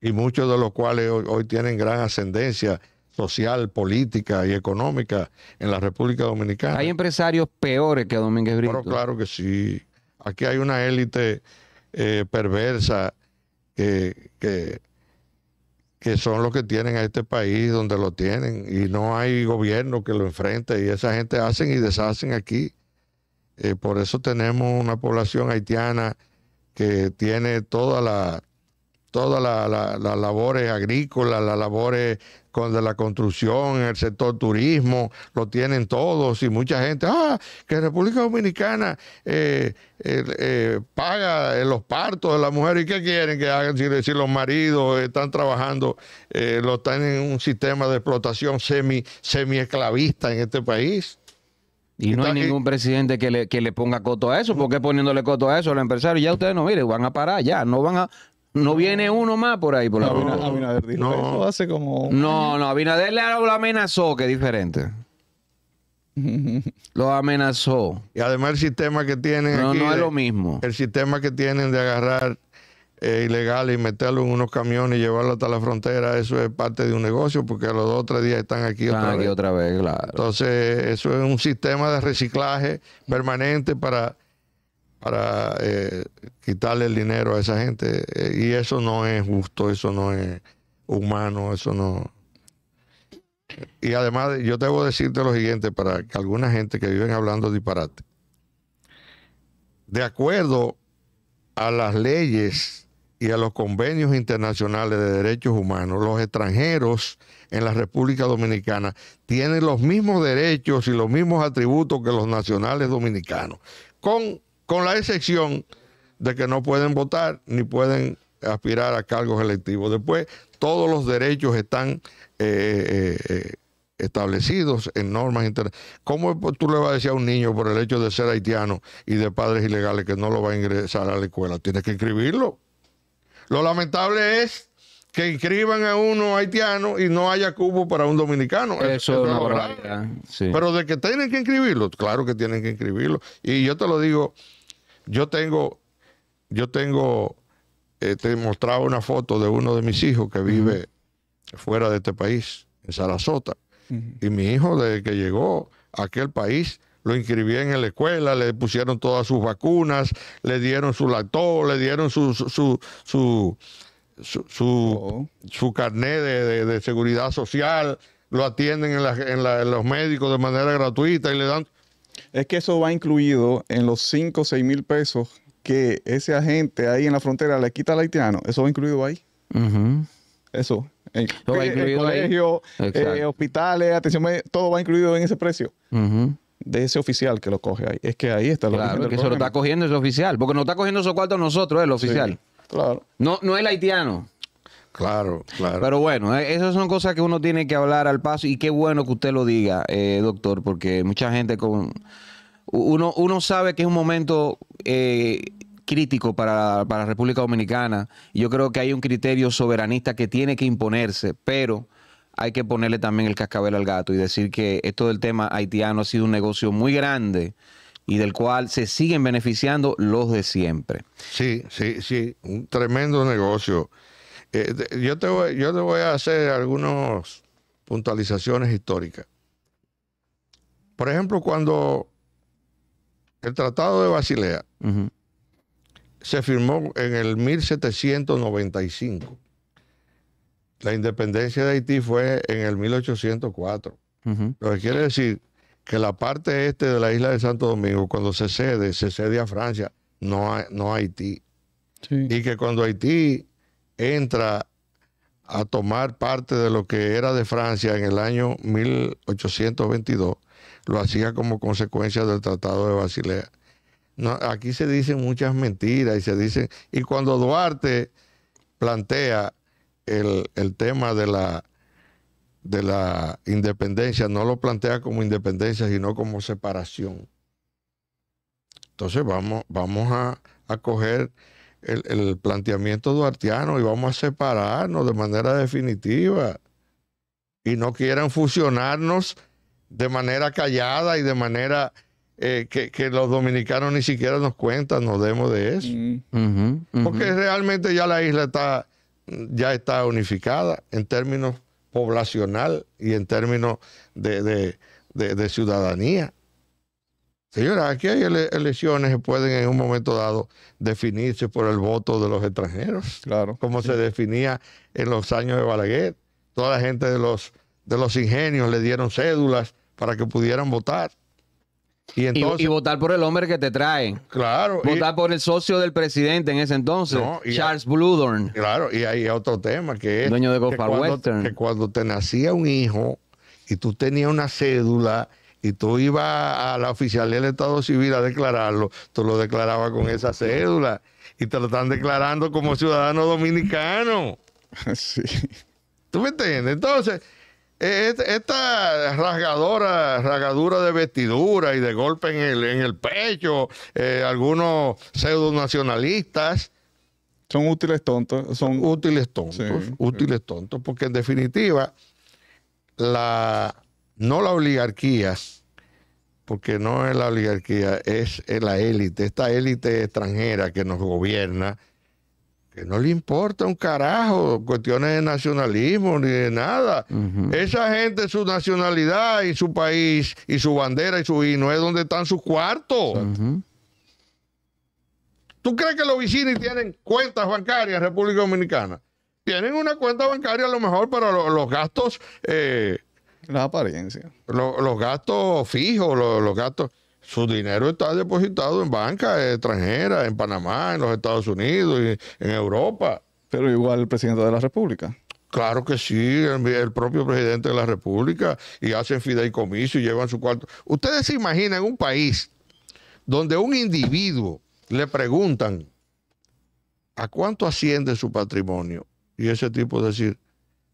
y muchos de los cuales hoy, tienen gran ascendencia social, política y económica en la República Dominicana. Hay empresarios peores que Domínguez Brito. Pero claro que sí. Aquí hay una élite eh, perversa que, que, que son los que tienen a este país donde lo tienen y no hay gobierno que lo enfrente y esa gente hacen y deshacen aquí. Eh, por eso tenemos una población haitiana que tiene toda la, todas las labores agrícolas, las labores de la construcción, el sector turismo, lo tienen todos y mucha gente, ah, que República Dominicana eh, eh, eh, paga los partos de la mujeres, y qué quieren que hagan si, los maridos están trabajando, lo están en un sistema de explotación semi, semi esclavista en este país. Y no hay ningún presidente que le, que le ponga coto a eso. porque poniéndole coto a eso a los empresarios? Ya ustedes no, miren, van a parar, ya, no van a, no viene uno más por ahí, por la no, no, Abinader no. hace como... No, no, Abinader le lo amenazó, que es diferente. lo amenazó. Y además el sistema que tienen no, No, es lo mismo. El sistema que tienen de agarrar eh, ilegales y meterlo en unos camiones y llevarlo hasta la frontera, eso es parte de un negocio porque a los dos o tres días están aquí, están otra, aquí vez. otra vez. Claro. Entonces, eso es un sistema de reciclaje permanente para para eh, quitarle el dinero a esa gente. Eh, y eso no es justo, eso no es humano, eso no. Y además, yo debo decirte lo siguiente para que alguna gente que viven hablando disparate. De acuerdo a las leyes y a los convenios internacionales de derechos humanos, los extranjeros en la República Dominicana tienen los mismos derechos y los mismos atributos que los nacionales dominicanos, con con la excepción de que no pueden votar ni pueden aspirar a cargos electivos. Después, todos los derechos están eh, eh, eh, establecidos en normas internacionales. ¿Cómo tú le vas a decir a un niño por el hecho de ser haitiano y de padres ilegales que no lo va a ingresar a la escuela? Tienes que inscribirlo. Lo lamentable es que inscriban a uno haitiano y no haya cubo para un dominicano. Eso, es una verdad. Pero de que tienen que inscribirlo, claro que tienen que inscribirlo. Y yo te lo digo, yo tengo, yo tengo, eh, te mostraba una foto de uno de mis hijos que vive fuera de este país, en Sarasota. Y mi hijo, desde que llegó a aquel país, lo inscribí en la escuela, le pusieron todas sus vacunas, le dieron su lactó, le dieron su su, oh. carnet de, seguridad social, lo atienden en, los médicos de manera gratuita y le dan... Es que eso va incluido en los 5 o 6 mil pesos que ese agente ahí en la frontera le quita al haitiano. Eso va incluido ahí. Eso. El, va incluido colegio, eh, hospitales, atención, todo va incluido en ese precio. de ese oficial que lo coge ahí. Es que ahí está. Claro, que se lo está cogiendo ese oficial, porque no está cogiendo esos cuartos nosotros, el oficial. Claro. No, no el haitiano. Claro, claro. Pero bueno, eh, esas son cosas que uno tiene que hablar al paso y qué bueno que usted lo diga, eh, doctor, porque mucha gente con... Uno, uno sabe que es un momento eh, crítico para, para, la República Dominicana. Yo creo que hay un criterio soberanista que tiene que imponerse, pero hay que ponerle también el cascabel al gato y decir que esto del tema haitiano ha sido un negocio muy grande y del cual se siguen beneficiando los de siempre. Sí, sí, sí, un tremendo negocio. Eh, yo, te voy, yo te voy a hacer algunas puntualizaciones históricas. Por ejemplo, cuando el Tratado de Basilea se firmó en el 1795, la independencia de Haití fue en el 1804. Lo que quiere decir que la parte este de la isla de Santo Domingo, cuando se cede, se cede a Francia, no a, no Haití. Y que cuando Haití entra a tomar parte de lo que era de Francia en el año 1822, lo hacía como consecuencia del Tratado de Basilea. aquí se dicen muchas mentiras y se dicen, y cuando Duarte plantea el tema de la de la independencia no lo plantea como independencia, sino como separación. Entonces vamos, vamos a, coger el, planteamiento duartiano y vamos a separarnos de manera definitiva. Y no quieran fusionarnos de manera callada y de manera eh, que, los dominicanos ni siquiera nos cuentan, nos demos de eso. Porque realmente ya la isla está, ya está unificada en términos poblacional y en términos de, ciudadanía. Señora, aquí hay elecciones que pueden en un momento dado definirse por el voto de los extranjeros. Claro. Como se definía en los años de Balaguer. Toda la gente de los, de los ingenios le dieron cédulas para que pudieran votar. Y, votar por el hombre que te trae. Claro. Votar por el socio del presidente en ese entonces, Charles Bludorn. Claro, y hay otro tema que es de que cuando, que cuando te nacía un hijo y tú tenías una cédula y tú ibas a la oficialía del Estado Civil a declararlo, tú lo declarabas con esa cédula y te lo están declarando como ciudadano dominicano. Sí. ¿Tú me entiendes? Entonces, esta rasgadora, rasgadura de vestidura y de golpe en el, en el pecho, eh, algunos algunos nacionalistas. Son útiles tontos. Son útiles tontos, útiles tontos, porque en definitiva, la, no la oligarquía, porque no es la oligarquía, es la élite, esta élite extranjera que nos gobierna, que no le importa un carajo cuestiones de nacionalismo ni de nada. Esa gente, su nacionalidad y su país y su bandera y su no es donde están sus cuartos. ¿Tú crees que los vicini tienen cuentas bancarias en República Dominicana? Tienen una cuenta bancaria a lo mejor para los gastos... Eh, la apariencia. los gastos fijos, los gastos su dinero está depositado en bancas extranjeras, en Panamá, en los Estados Unidos, en Europa. Pero igual el presidente de la República. Claro que sí, el, propio presidente de la República y hacen fideicomiso y llevan su cuarto. Ustedes se imaginan un país donde un individuo le preguntan a cuánto asciende su patrimonio y ese tipo decir,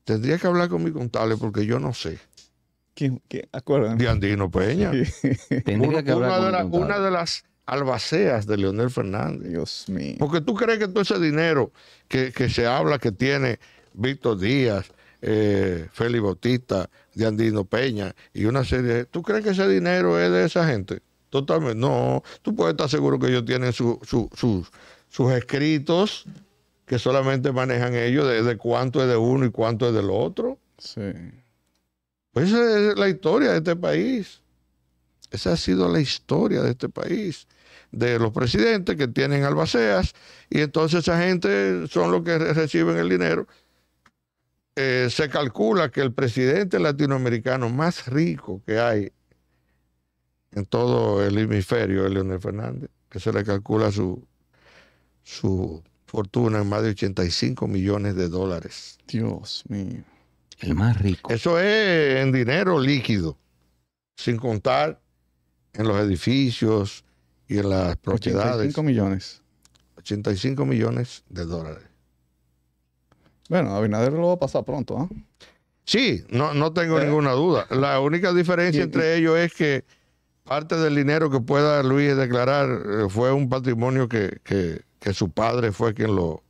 tendría que hablar con mi contable porque yo no sé. De Andino Peña. una, de las albaceas de Leonel Fernández. Dios mío. Porque tú crees que todo ese dinero que, se habla que tiene Víctor Díaz, eh, Félix Bautista, de Andino Peña y una serie. ¿Tú crees que ese dinero es de esa gente? Totalmente. No. Tú puedes estar seguro que ellos tienen sus, escritos que solamente manejan ellos de, de cuánto es de uno y cuánto es del otro. Sí. Pues esa es la historia de este país. Esa ha sido la historia de este país, de los presidentes que tienen albaceas y entonces esa gente son los que reciben el dinero. Eh, se calcula que el presidente latinoamericano más rico que hay en todo el hemisferio es Leonel Fernández, que se le calcula su, su fortuna en más de 85 millones de dólares. Dios mío. El más rico. Eso es en dinero líquido, sin contar en los edificios y en las propiedades. 85 millones. 85 millones de dólares. Bueno, Abinader lo va a pasar pronto, ¿ah? Sí, no, tengo eh. ninguna duda. La única diferencia entre ellos es que parte del dinero que pueda Luis declarar eh, fue un patrimonio que, su padre fue quien lo...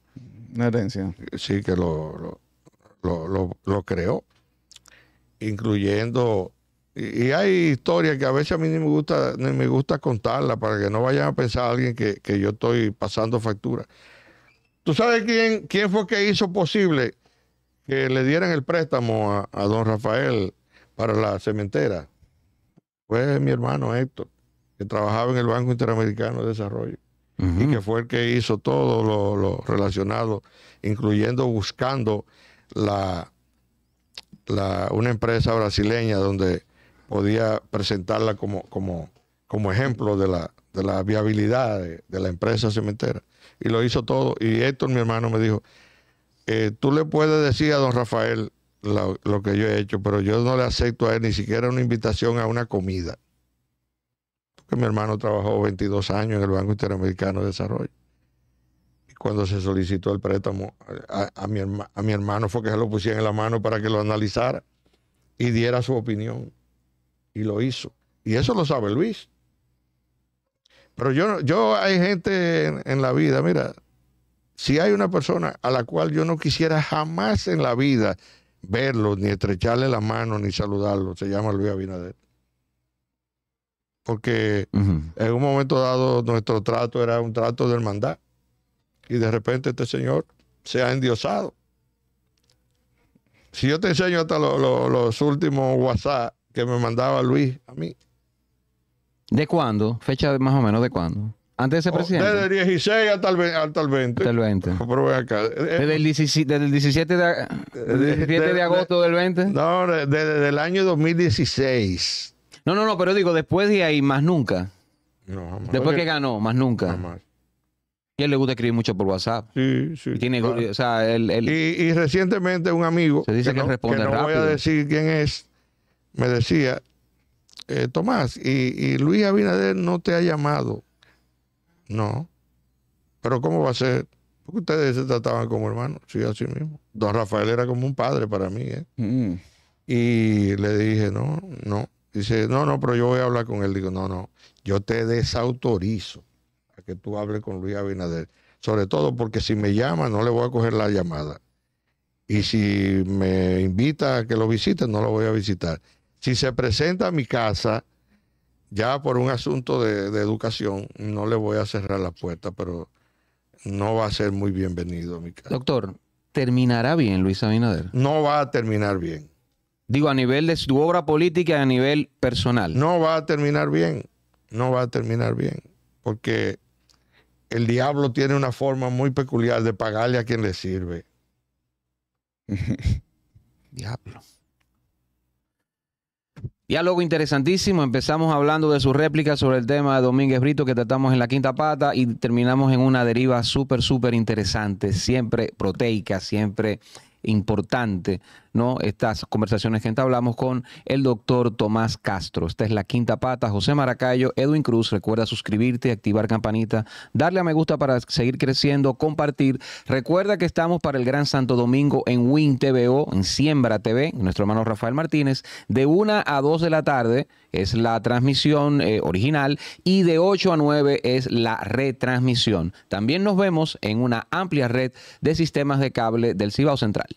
Una herencia. Sí, que lo lo, lo, creó, incluyendo... Y, hay historias que a veces a mí ni me gusta, ni me gusta contarlas para que no vayan a pensar alguien que, yo estoy pasando factura. ¿Tú sabes quién, quién fue que hizo posible que le dieran el préstamo a, don Rafael para la cementera? Fue mi hermano Héctor, que trabajaba en el Banco Interamericano de Desarrollo. y que fue el que hizo todo lo, relacionado, incluyendo buscando la, una empresa brasileña donde podía presentarla como, como, ejemplo de la, de la viabilidad de, la empresa cementera. Y lo hizo todo. Y Héctor, mi hermano, me dijo, eh, tú le puedes decir a don Rafael lo, lo, que yo he hecho, pero yo no le acepto a él ni siquiera una invitación a una comida. Porque mi hermano trabajó 22 años en el Banco Interamericano de Desarrollo cuando se solicitó el préstamo a, mi, hermano fue que se lo pusiera en la mano para que lo analizara y diera su opinión. Y lo hizo. Y eso lo sabe Luis. Pero yo, yo hay gente en, la vida, mira, si hay una persona a la cual yo no quisiera jamás en la vida verlo, ni estrecharle la mano, ni saludarlo, se llama Luis Abinader. Porque en un momento dado nuestro trato era un trato de hermandad y de repente este señor se ha endiosado. Si yo te enseño hasta los últimos WhatsApp que me mandaba Luis a mí. ¿De cuándo? Fecha más o menos de cuándo. Antes de ser oh, presidente. Desde el 16 hasta el, 20. Hasta el 20. Eh, eh, desde el, 17, eh, de, agosto del 20. No, desde el año 2016. No, no, no, pero digo, después de ahí, más nunca. No, jamás. Después que ganó, más nunca. Jamás. Y él le gusta escribir mucho por WhatsApp. Sí, sí. Y, y, recientemente un amigo. Se dice que, no, voy a decir quién es. Me decía, eh, Tomás, y, y, Luis Abinader no te ha llamado. No. Pero ¿cómo va a ser? Porque ustedes se trataban como hermanos, sí, así mismo. Don Rafael era como un padre para mí. ¿eh? Mm. Y le dije, no, no. Dice, no, no, pero yo voy a hablar con él. Digo, no, no, yo te desautorizo que tú hables con Luis Abinader. Sobre todo porque si me llama, no le voy a coger la llamada. Y si me invita a que lo visite, no lo voy a visitar. Si se presenta a mi casa, ya por un asunto de, educación, no le voy a cerrar la puerta, pero no va a ser muy bienvenido a mi casa. Doctor, ¿terminará bien Luis Abinader? No va a terminar bien. Digo, a nivel de su obra política y a nivel personal. No va a terminar bien. No va a terminar bien. Porque el diablo tiene una forma muy peculiar de pagarle a quien le sirve. diablo. Diálogo interesantísimo. Empezamos hablando de su réplica sobre el tema de Domínguez Brito que tratamos en la quinta pata y terminamos en una deriva súper, súper interesante, siempre proteica, siempre importante, ¿no? Estas conversaciones que entablamos con el doctor Tomás Castro. Esta es la quinta pata, José Maracayo, Edwin Cruz. Recuerda suscribirte, activar campanita, darle a me gusta para seguir creciendo, compartir. Recuerda que estamos para el Gran Santo Domingo en Win TVO, en Siembra TV, nuestro hermano Rafael Martínez, de una a dos de la tarde es la transmisión eh, original y de 8 a 9 es la retransmisión. También nos vemos en una amplia red de sistemas de cable del Cibao Central.